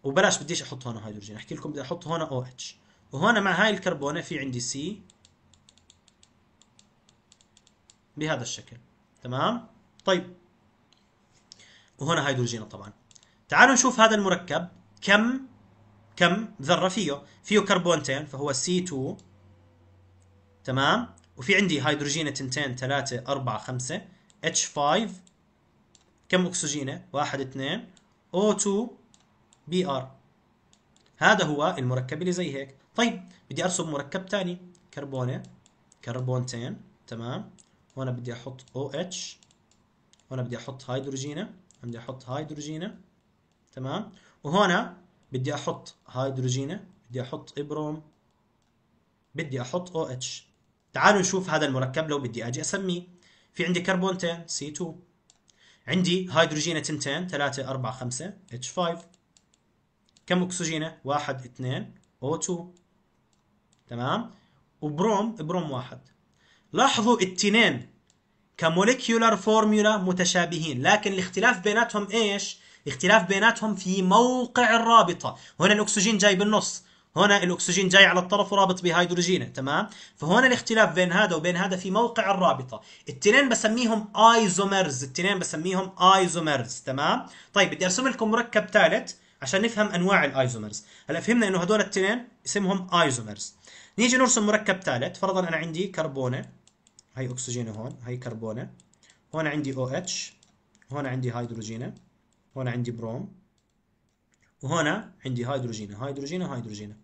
وبلاش بديش احط هون هيدروجين احكي لكم بدي احط هون او OH. اتش وهنا مع هاي الكربونه في عندي سي بهذا الشكل تمام طيب وهنا هيدروجين طبعا تعالوا نشوف هذا المركب كم كم ذره فيه فيه كربونتين فهو C2 تمام وفي عندي هيدروجين تنتين ثلاثة أربعة خمسة H5 كم أكسجينه؟ واحد اثنين O2 Br هذا هو المركب اللي زي هيك طيب بدي أرسم مركب ثاني كربونة كربونتين تمام وأنا بدي أحط OH وأنا بدي أحط هيدروجينه بدي أحط هيدروجينه تمام وهنا بدي احط هيدروجينه بدي احط ابروم بدي احط او اتش تعالوا نشوف هذا المركب لو بدي اجي اسميه في عندي كربونتين سي 2 عندي هيدروجينه تنتين 3 4 5 اتش 5 كم اكسجينه 1 2 او 2 تمام وبروم بروم واحد لاحظوا التنين كموليكيولار فورمولا متشابهين لكن الاختلاف بيناتهم ايش اختلاف بيناتهم في موقع الرابطه هنا الاكسجين جاي بالنص هنا الاكسجين جاي على الطرف ورابط بهيدروجينه تمام فهنا الاختلاف بين هذا وبين هذا في موقع الرابطه التنين بسميهم ايزومرز التنين بسميهم ايزومرز تمام طيب بدي ارسم لكم مركب ثالث عشان نفهم انواع الايزومرز هلا فهمنا انه هدول التنين اسمهم ايزومرز نيجي نرسم مركب ثالث فرضا انا عندي كربونه هي اكسجينه هون هي كربونه هون عندي او OH اتش هون عندي هيدروجينه هنا عندي بروم وهنا عندي هيدروجين هيدروجين هيدروجين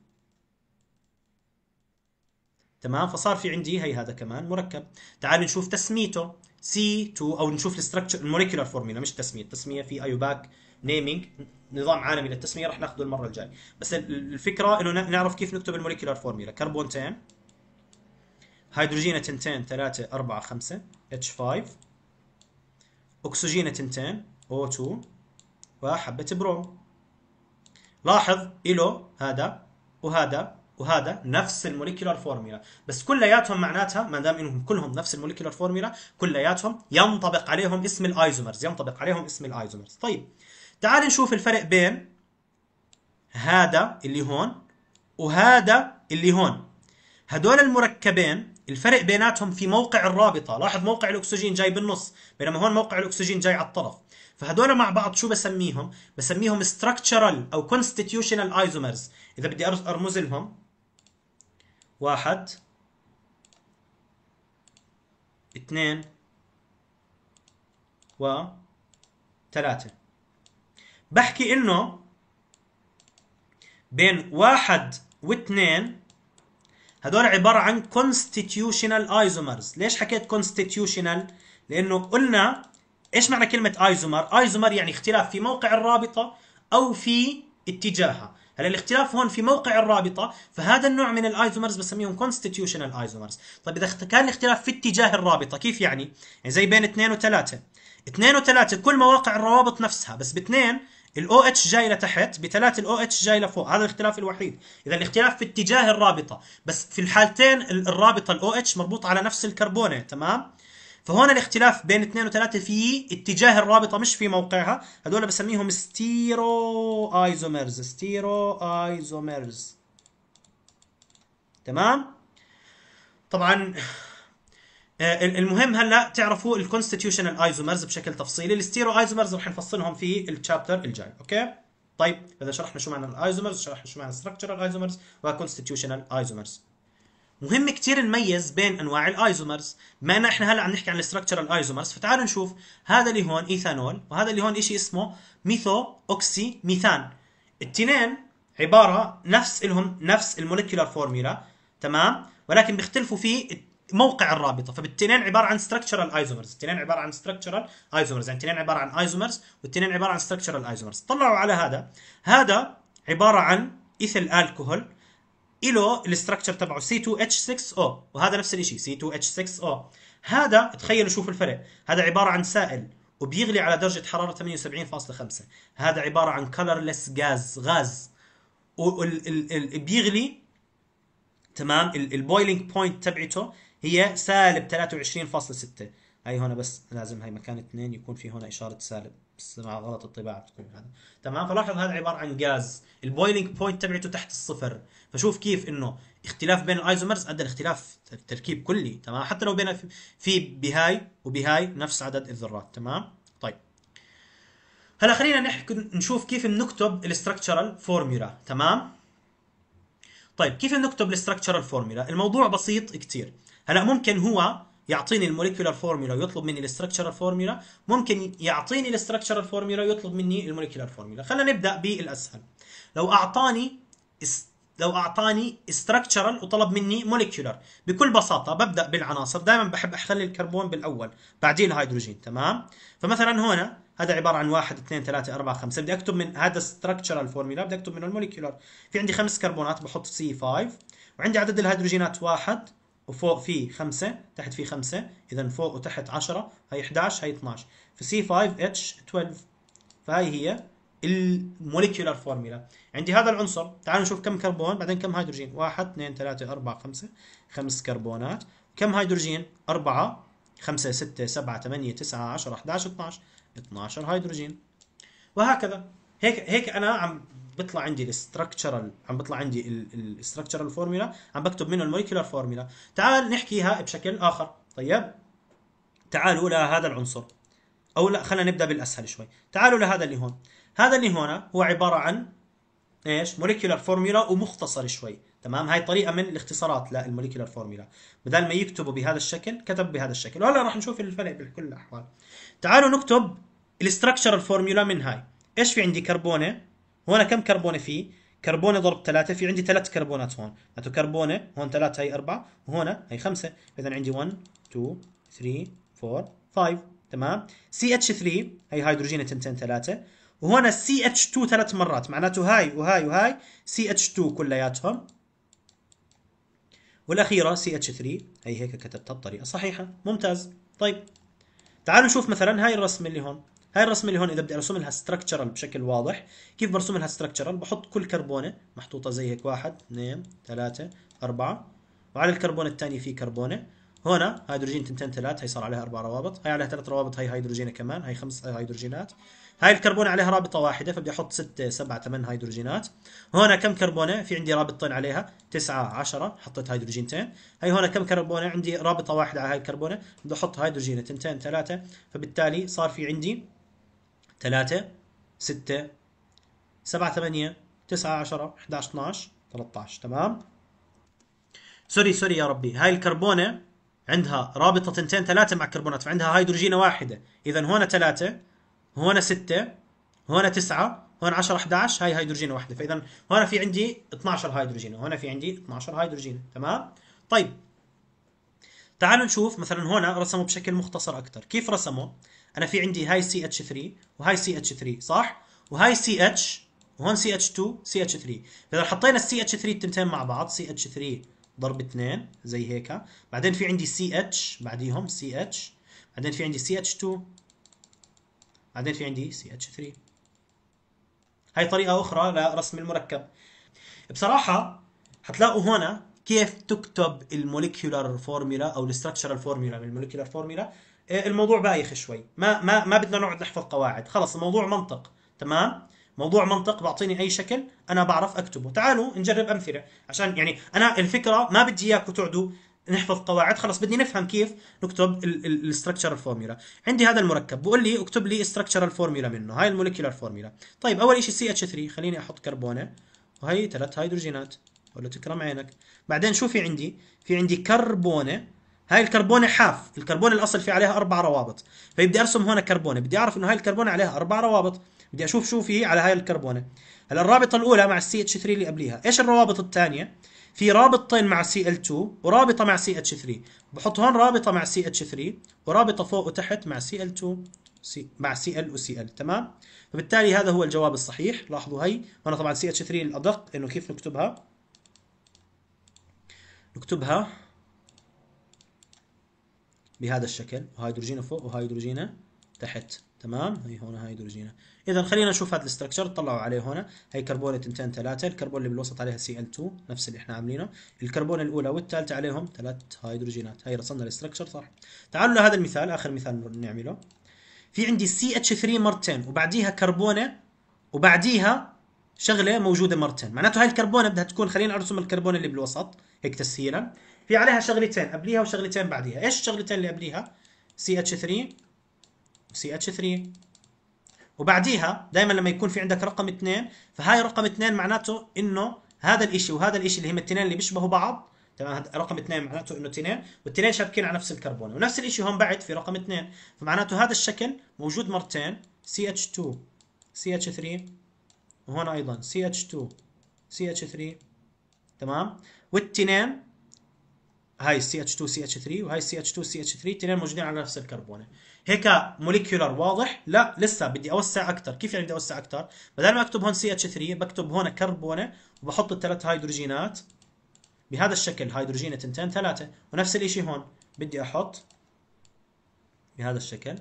تمام فصار في عندي هي هذا كمان مركب تعال نشوف تسميته C2 او نشوف الاستراكشر الموليكولار فورميلا مش تسميه التسميه في ايوباك نيمينج نظام عالمي للتسميه رح ناخذه المره الجاي بس الفكره انه نعرف كيف نكتب الموليكولار فورميلا كربونتين هيدروجين تنتين ثلاثة أربعة خمسة H5 أكسجين تنتين O2 وحبة بروم لاحظ إلو هذا وهذا وهذا نفس الموليكيولار فورميلا بس كلياتهم معناتها ما دام انهم كلهم نفس الموليكيولار فورميلا كلياتهم ينطبق عليهم اسم الايزومرز ينطبق عليهم اسم الايزومرز طيب تعال نشوف الفرق بين هذا اللي هون وهذا اللي هون هدول المركبين الفرق بيناتهم في موقع الرابطه لاحظ موقع الاكسجين جاي بالنص بينما هون موقع الاكسجين جاي على الطرف فهدول مع بعض شو بسميهم بسميهم structural او constitutional isomers اذا بدي ارمز لهم واحد اثنين و ثلاثة بحكي انه بين واحد واثنين هدول عبارة عن constitutional isomers ليش حكيت constitutional لانه قلنا ايش معنى كلمه ايزومر ايزومر يعني اختلاف في موقع الرابطه او في اتجاهها هلا الاختلاف هون في موقع الرابطه فهذا النوع من الايزومرز بسميهم كونستتيوشنال ايزومرز طيب اذا كان الاختلاف في اتجاه الرابطه كيف يعني يعني زي بين اثنين وثلاثه اثنين وثلاثه كل مواقع الروابط نفسها بس باثنين الاو اتش جاي لتحت بثلاثة الاو اتش جاي لفوق هذا الاختلاف الوحيد اذا الاختلاف في اتجاه الرابطه بس في الحالتين الرابطه الاو اتش مربوطة على نفس الكربونه تمام فهون الاختلاف بين اثنين وثلاثة في اتجاه الرابطة مش في موقعها هدول بسميهم ستيرو ايزوميرز ستيرو ايزوميرز تمام طبعا آه، المهم هلا تعرفوا الكونستيتيوشنال ايزومرز بشكل تفصيلي الستيرو ايزومرز رح نفصلهم في الشابتر الجاي اوكي طيب اذا شرحنا شو معنى الايزومرز شرحنا شو معنى structural ايزومرز وكونستيتيوشنال ايزومرز مهم كتير نميز بين انواع الايزومرز بما ان احنا هلا عم نحكي عن الاستراكشرال ايزومرز فتعالوا نشوف هذا اللي هون ايثانول وهذا اللي هون شيء اسمه ميثو اوكسي ميثان التنين عباره نفس لهم نفس الموليكيولار فورمولا تمام ولكن بيختلفوا في موقع الرابطه فبالتنين عباره عن ستراكشرال ايزومرز التنين عباره عن ستراكشرال ايزومرز يعني التنين عباره عن ايزومرز والتنين عباره عن ستراكشرال ايزومرز طلعوا على هذا هذا عباره عن ايثيل الكحول له الاستراكشر تبعه C2H6O وهذا نفس الشيء C2H6O هذا تخيلوا شوف الفرق هذا عباره عن سائل وبيغلي على درجه حراره 78.5 هذا عباره عن كلرلس غاز غاز وبيغلي تمام البويلينج بوينت تبعته هي سالب 23.6 هاي هون بس لازم هاي مكان اثنين يكون في هون اشاره سالب بس مع غلط الطباعه بتكون هذا تمام فلاحظ هذا عباره عن غاز البويلنج بوينت تبعته تحت الصفر فشوف كيف انه اختلاف بين الايزومرز ادى لاختلاف تركيب كلي تمام حتى لو بين في بهاي وبهاي نفس عدد الذرات تمام طيب هلا خلينا نحكي نشوف كيف بنكتب الاستراكشرال فورمولا تمام طيب كيف بنكتب الاستراكشرال فورمولا الموضوع بسيط كثير هلا ممكن هو يعطيني الموليكيولار فورمولا ويطلب مني الاستراكشرال فورمولا ممكن يعطيني الاستراكشرال فورمولا ويطلب مني الموليكيولار فورمولا خلينا نبدا بالاسهل لو اعطاني لو اعطاني استراكشرال وطلب مني موليكيولار بكل بساطه ببدا بالعناصر دائما بحب اخلي الكربون بالاول بعدين الهيدروجين تمام فمثلا هنا هذا عباره عن 1 2 3 4 5 بدي اكتب من هذا استراكشرال فورمولا بدي اكتب منه الموليكيولار في عندي خمس كربونات بحط سي 5 وعندي عدد الهيدروجينات واحد وفوق في 5 تحت في 5 اذا فوق وتحت 10 هي 11 هي 12 في C5H12 فهي هي الموليكيولار فورميلا عندي هذا العنصر تعالوا نشوف كم كربون بعدين كم هيدروجين 1 2 3 4 5 خمس كربونات كم هيدروجين 4 5 6 7 8 9 10 11 12 12 هيدروجين وهكذا هيك هيك انا عم بيطلع عندي الاستراكشرال عم بيطلع عندي الاستراكشرال فورمولا عم بكتب منه الموليكولار فورمولا تعال نحكيها بشكل اخر طيب تعالوا لهذا العنصر او لا خلينا نبدا بالاسهل شوي تعالوا لهذا اللي هون هذا اللي هون هو عباره عن ايش موليكولار فورمولا ومختصر شوي تمام هاي طريقه من الاختصارات للموليكولار فورمولا بدل ما يكتبوا بهذا الشكل كتب بهذا الشكل وهلا راح نشوف الفرق بكل الاحوال تعالوا نكتب الاستراكشرال فورمولا من هاي ايش في عندي كربونه هنا كم كربونه فيه؟ كربونه ضرب ثلاثة في عندي ثلاث كربونات هون معناته كربونه هون ثلاثة هي أربعة وهنا هي خمسة إذا عندي 1 2 3 4 5 تمام سي اتش 3 هي هيدروجين تنتين ثلاثة وهنا سي اتش 2 ثلاث مرات معناته هاي وهاي وهاي سي اتش 2 كلياتهم والأخيرة سي اتش 3 هي هيك كتبتها بطريقة صحيحة ممتاز طيب تعالوا نشوف مثلا هاي الرسمة اللي هون هاي الرسمه اللي هون اذا بدي ارسم لها ستراكشرال بشكل واضح كيف برسم لها ستراكشرال بحط كل كربونه محطوطه زي هيك واحد اثنين ثلاثه اربعه وعلى الكربون الثاني في كربونه هنا هيدروجين تنتين ثلاث هي صار عليها اربع روابط هي عليها ثلاث روابط هي هيدروجينه كمان هي خمس آه، هيدروجينات هاي الكربونه عليها رابطه واحده فبدي احط 6 7 8 هيدروجينات هنا كم كربونه في عندي رابطتين عليها 9 10 حطيت هيدروجينتين هي هنا كم كربونه عندي رابطه واحده على هاي الكربونه بدي احط هيدروجين تنتين ثلاثه فبالتالي صار في عندي 3 6 7 8 9 10 11 12 13 تمام سوري سوري يا ربي هاي الكربونه عندها رابطه تنتين ثلاثه مع كربونات فعندها هيدروجينه واحده اذا هون ثلاثه هون ستة هون تسعة هون 10 11 هاي هيدروجينه واحدة فإذا هون في عندي 12 هيدروجين وهون في عندي 12 هيدروجين تمام طيب تعالوا نشوف مثلا هون رسمه بشكل مختصر أكثر كيف رسمه انا في عندي هاي سي اتش 3 وهاي سي اتش 3 صح وهاي سي اتش وهون سي اتش 2 سي اتش 3 فاذا حطينا السي اتش 3 التنتين مع بعض سي اتش 3 ضرب 2 زي هيك بعدين في عندي سي اتش بعديهم سي اتش بعدين في عندي سي اتش 2 بعدين في عندي سي اتش 3 هاي طريقه اخرى لرسم المركب بصراحه حتلاقوا هنا كيف تكتب الموليكيولار فورميلا او الاستراكشرال فورميلا من الموليكيولار فورميلا إيه، الموضوع بايخ شوي ما ما ما بدنا نقعد نحفظ قواعد خلص الموضوع منطق تمام موضوع منطق بعطيني اي شكل انا بعرف اكتبه تعالوا نجرب امثله عشان يعني انا الفكره ما بدي اياكم تقعدوا نحفظ قواعد خلص بدي نفهم كيف نكتب الاستراكشر الفورميلا عندي هذا المركب بقول لي اكتب لي استراكشر الفورميلا منه هاي الموليكيولار فورميلا طيب اول شيء سي اتش 3 خليني احط كربونه وهي ثلاث هيدروجينات ولا تكرم عينك بعدين شو في عندي في عندي كربونه هاي الكربونه حاف الكربونه الاصل في عليها اربع روابط فيبدي ارسم هنا كربونه بدي اعرف انه هاي الكربونه عليها اربع روابط بدي اشوف شو في على هاي الكربونه هلا الرابطه الاولى مع الـ ch 3 اللي قبليها ايش الروابط الثانيه في رابطتين مع cl 2 ورابطه مع ch 3 بحط هون رابطه مع ch 3 ورابطه فوق وتحت مع cl 2 مع CL و CL تمام فبالتالي هذا هو الجواب الصحيح لاحظوا هي وانا طبعا ch 3 الادق انه كيف نكتبها نكتبها بهذا الشكل وهيدروجينه فوق وهيدروجينه تحت تمام هي هون هيدروجينه اذا خلينا نشوف هذا الاستراكشر طلعوا عليه هون هي كربونه اثنتين ثلاثه الكربون اللي بالوسط عليها سي ال 2 نفس اللي احنا عاملينه الكربون الاولى والثالثه عليهم ثلاث هيدروجينات هي رسمنا الاستراكشر صح تعالوا لهذا المثال اخر مثال نعمله في عندي سي اتش 3 مرتين وبعديها كربونه وبعديها شغله موجوده مرتين معناته هاي الكربونه بدها تكون خلينا ارسم الكربون اللي بالوسط هيك تسهيلا في عليها شغلتين قبليها وشغلتين بعديها ايش الشغلتين اللي قبليها سي اتش 3 سي 3 وبعديها دائما لما يكون في عندك رقم اثنين فهاي رقم اثنين معناته انه هذا الاشي وهذا الاشي اللي هم الاثنين اللي بيشبهوا بعض تمام رقم اثنين معناته انه اثنين والاثنين شابكين على نفس الكربون ونفس الشيء هون بعد في رقم اثنين فمعناته هذا الشكل موجود مرتين CH2 CH3 وهون ايضا CH2 CH3 تمام والاثنين هاي ال اتش 2 سي اتش 3 وهاي السي اتش 2 سي اتش 3 الاثنين موجودين على نفس الكربونه هيك موليكيولر واضح لا لسه بدي اوسع اكثر كيف يعني بدي اوسع اكثر بدل ما اكتب هون سي اتش 3 بكتب هون كربونه وبحط الثلاث هيدروجينات بهذا الشكل هيدروجين اثنتين ثلاثه ونفس الشيء هون بدي احط بهذا الشكل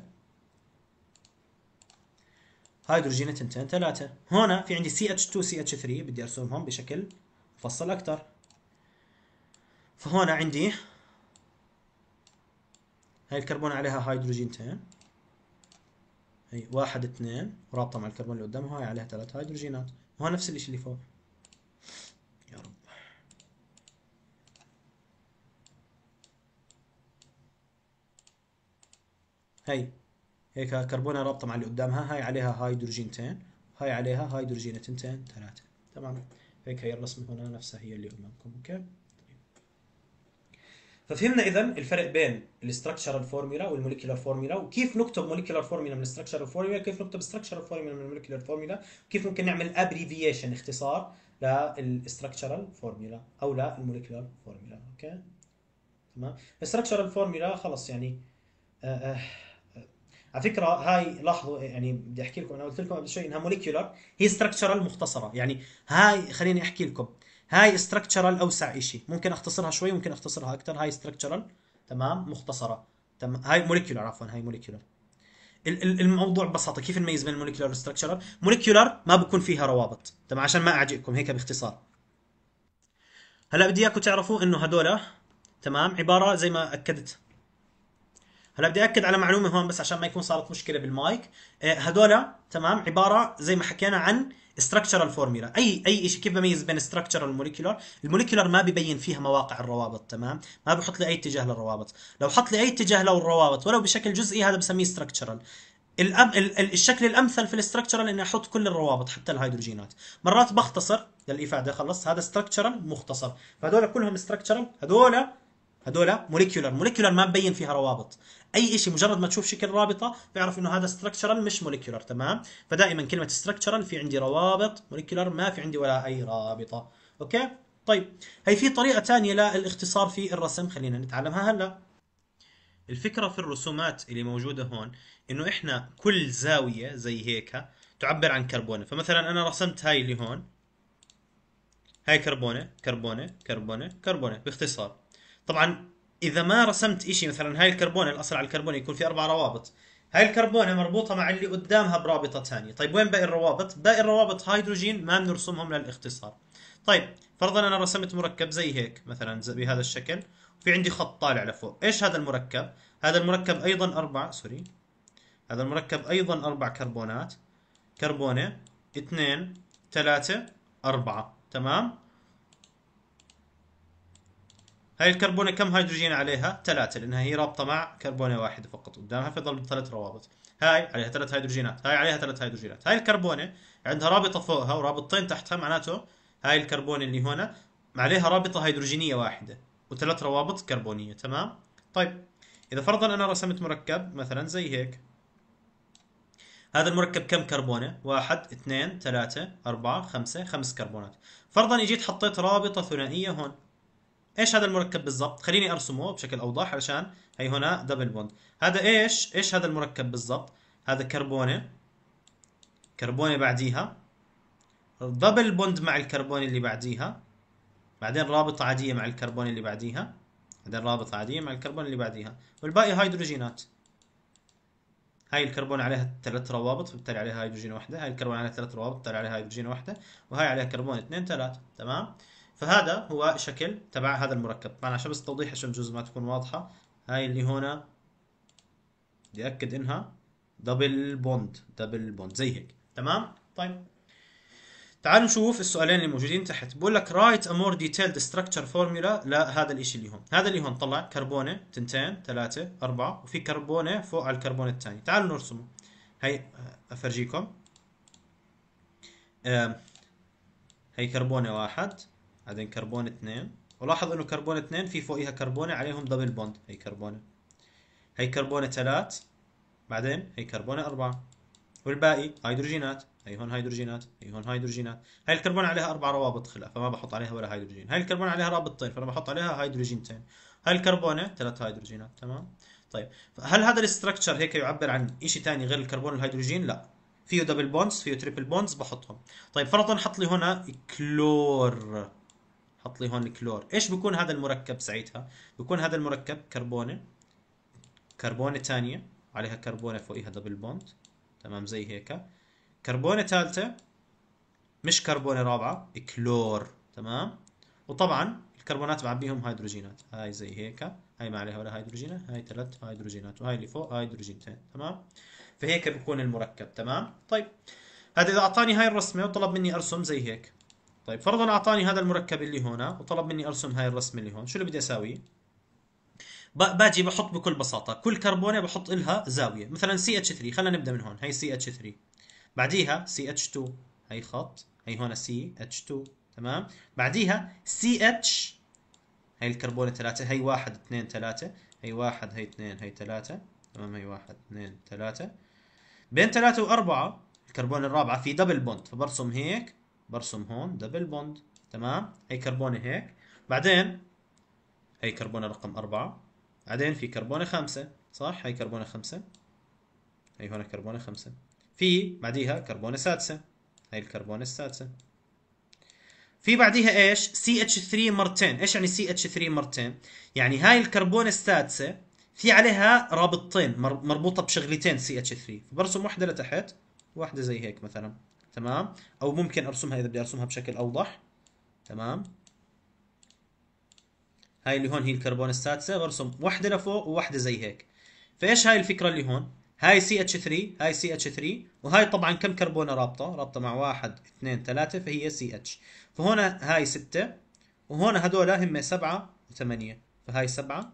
هيدروجين اثنتين ثلاثه هون في عندي سي اتش 2 سي اتش 3 بدي ارسمهم بشكل مفصل اكثر فهون عندي هاي الكربون عليها هيدروجينتين هي واحد اثنين ورابطه مع الكربون اللي قدامها هاي عليها ثلاث هيدروجينات وهون نفس الشيء اللي فوق يا رب هي هيك كربونه رابطه مع اللي قدامها هاي عليها هيدروجينتين هاي عليها هيدروجينتين ثلاثه تمام هيك هي الرسمه هنا نفسها هي اللي قدامكم اوكي ففهمنا اذا الفرق بين الاستراكشرال فورمولا والموليكيولار فورمولا وكيف نكتب موليكيولار فورمولا من الاستراكشرال فورمولا كيف نكتب استراكشرال فورمولا من موليكيولار فورمولا كيف ممكن نعمل ابريفيشن اختصار للاستراكشرال فورمولا او للموليكيولار فورمولا اوكي تمام الاستراكشرال فورمولا خلص يعني آه، آه، آه، على فكره هاي لاحظوا يعني بدي احكي لكم انا قلت لكم قبل شوي انها موليكيولر هي استراكشرال مختصره يعني هاي خليني احكي لكم هاي استراكشرال اوسع شيء ممكن اختصرها شوي ممكن اختصرها اكثر هاي استراكشرال تمام مختصره تمام هاي موليكيولر عفوا هاي موليكيولر الموضوع ببساطه كيف نميز بين الموليكيولر والستركشرال موليكيولر ما بكون فيها روابط تمام عشان ما اعجئكم هيك باختصار هلا بدي اياكم تعرفوا انه هدول تمام عباره زي ما اكدت هلا بدي اكد على معلومه هون بس عشان ما يكون صارت مشكله بالمايك هذول آه، تمام عباره زي ما حكينا عن structural فورميلا اي اي شيء كيف بميز بين استراكشرال molecular المولكيولر ما ببين فيها مواقع الروابط تمام ما بحط لي اي اتجاه للروابط لو حط لي اي اتجاه للروابط ولو بشكل جزئي هذا بسميه structural الأم... الشكل الامثل في الاستراكشرال اني احط كل الروابط حتى الهيدروجينات مرات بختصر للافاده خلص هذا استراكشرال مختصر فهذول كلهم استراكشرال هذول هذول موليكيولر موليكيولر ما ببين فيها روابط اي شيء مجرد ما تشوف شكل رابطه بيعرف انه هذا ستراكشرال مش موليكيولر تمام فدائما كلمه ستراكشرال في عندي روابط موليكيولر ما في عندي ولا اي رابطه اوكي طيب هي في طريقه ثانيه للاختصار في الرسم خلينا نتعلمها هلا الفكره في الرسومات اللي موجوده هون انه احنا كل زاويه زي هيك تعبر عن كربونه فمثلا انا رسمت هاي اللي هون هاي كربونه كربونه كربونه كربونه باختصار طبعا اذا ما رسمت شيء مثلا هاي الكربونه الاصل على الكربونه يكون في اربع روابط هاي الكربونه مربوطه مع اللي قدامها برابطه ثانيه طيب وين باقي الروابط باقي الروابط هيدروجين ما بنرسمهم للاختصار طيب فرضا انا رسمت مركب زي هيك مثلا زي بهذا الشكل في عندي خط طالع لفوق ايش هذا المركب هذا المركب ايضا اربع سوري هذا المركب ايضا اربع كربونات كربونه اثنين ثلاثه اربعه تمام هاي الكربونه كم هيدروجين عليها؟ ثلاثة لأنها هي رابطة مع كربونة واحدة فقط قدامها فيظل ثلاث روابط. هاي عليها ثلاث هيدروجينات، هاي عليها ثلاث هيدروجينات، هاي الكربونة عندها رابطة فوقها ورابطتين تحتها معناته هاي الكربونة اللي هنا عليها رابطة هيدروجينية واحدة وثلاث روابط كربونية تمام؟ طيب إذا فرضا أنا رسمت مركب مثلا زي هيك هذا المركب كم كربونه؟ واحد، اثنين، ثلاثة، أربعة، خمسة، خمس كربونات. فرضا اجيت حطيت رابطة ثنائية هون، ايش هذا المركب بالضبط خليني ارسمه بشكل اوضح علشان هي هنا دبل بوند هذا ايش ايش هذا المركب بالضبط هذا كربونه كربونه بعديها دبل بوند مع الكربون اللي بعديها بعدين رابطه عاديه مع الكربون اللي بعديها بعدين رابطه عاديه مع الكربون اللي بعديها والباقي هيدروجينات هاي الكربون عليها ثلاث روابط فبالتالي عليها هيدروجين واحده هاي الكربون عليها ثلاث روابط فبالتالي عليها هيدروجين واحده وهاي عليها كربون اثنين ثلاثه تمام فهذا هو شكل تبع هذا المركب طبعا عشان بس توضيح عشان الجزء ما تكون واضحه هاي اللي هنا بدي اكد انها دبل بوند دبل بوند زي هيك تمام طيب تعالوا نشوف السؤالين اللي موجودين تحت بقول لك رايت ا مور ديتيلد ستراكشر فورمولا لهذا الشيء اللي هون هذا اللي هون طلع كربونه تنتين ثلاثه اربعه وفي كربونه فوق على الكربون الثاني تعالوا نرسمه هي افرجيكم هي كربونه واحد بعدين كربون اثنين ولاحظ انه كربون اثنين في فوقها كربونة عليهم دبل بوند هي كربونة هي كربونة ثلاث بعدين هي كربونة أربعة والباقي هيدروجينات هي هون هيدروجينات هي هون هيدروجينات هاي الكربون عليها اربع روابط خلق فما بحط عليها ولا هيدروجين هاي الكربون عليها رابطتين فانا بحط عليها هيدروجينتين هاي الكربونه ثلاث هيدروجينات تمام طيب هل هذا الاستراكشر هيك يعبر عن شيء ثاني غير الكربون والهيدروجين لا فيه دبل بونز فيه تريبل بونز بحطهم طيب فرضا حط لي هنا كلور حط لي هون كلور ايش بكون هذا المركب ساعتها بكون هذا المركب كربونه كربونه ثانيه عليها كربونه فوقيها دبل بوند تمام زي هيك كربونه ثالثه مش كربونه رابعه كلور تمام وطبعا الكربونات بعبيهم هيدروجينات هاي زي هيك هاي ما عليها ولا هيدروجينات هاي ثلاث هيدروجينات وهاي اللي فوق هيدروجينتين تمام فهيك بكون المركب تمام طيب هذا اذا اعطاني هاي الرسمه وطلب مني ارسم زي هيك طيب فرضا اعطاني هذا المركب اللي هنا وطلب مني ارسم هاي الرسمه اللي هون شو اللي بدي اسوي باجي بحط بكل بساطه كل كربونه بحط لها زاويه مثلا سي اتش 3 خلينا نبدا من هون هي سي اتش 3 بعديها سي اتش 2 هي خط هي هون سي اتش 2 تمام بعديها سي اتش هي الكربونه ثلاثة هي واحد اثنين ثلاثة هي واحد هي اثنين هي ثلاثة تمام هي واحد اثنين ثلاثة بين ثلاثة وأربعة الكربون الرابعه في دبل بوند فبرسم هيك برسم هون دبل بوند تمام هي كربونه هيك بعدين هي كربونه رقم أربعة بعدين في كربونه خمسة صح هي كربونه خمسة هي هون كربونه خمسة في بعديها كربونه سادسة هي الكربونه السادسة في بعديها ايش؟ سي اتش 3 مرتين، ايش يعني سي اتش 3 مرتين؟ يعني هاي الكربون السادسة في عليها رابطتين مربوطة بشغلتين سي اتش 3 برسم واحدة لتحت واحدة زي هيك مثلا تمام او ممكن ارسمها اذا بدي ارسمها بشكل اوضح تمام هاي اللي هون هي الكربون السادسه برسم وحده لفوق وواحده زي هيك فايش هاي الفكره اللي هون هاي سي اتش 3 هاي سي اتش 3 وهاي طبعا كم كربونه رابطه رابطه مع واحد اثنين ثلاثه فهي سي اتش فهنا هاي سته وهنا هدول هم سبعه وثمانيه فهاي سبعه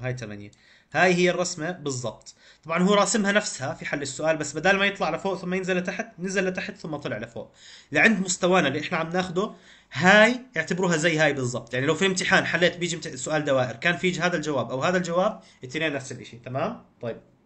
وهاي ثمانيه هاي هي الرسمه بالضبط طبعا هو راسمها نفسها في حل السؤال بس بدل ما يطلع لفوق ثم ينزل لتحت نزل لتحت ثم طلع لفوق لعند مستوانا اللي احنا عم ناخده هاي اعتبروها زي هاي بالضبط يعني لو في امتحان حليت بيجي سؤال دوائر كان في هذا الجواب او هذا الجواب الاثنين نفس الشيء تمام طيب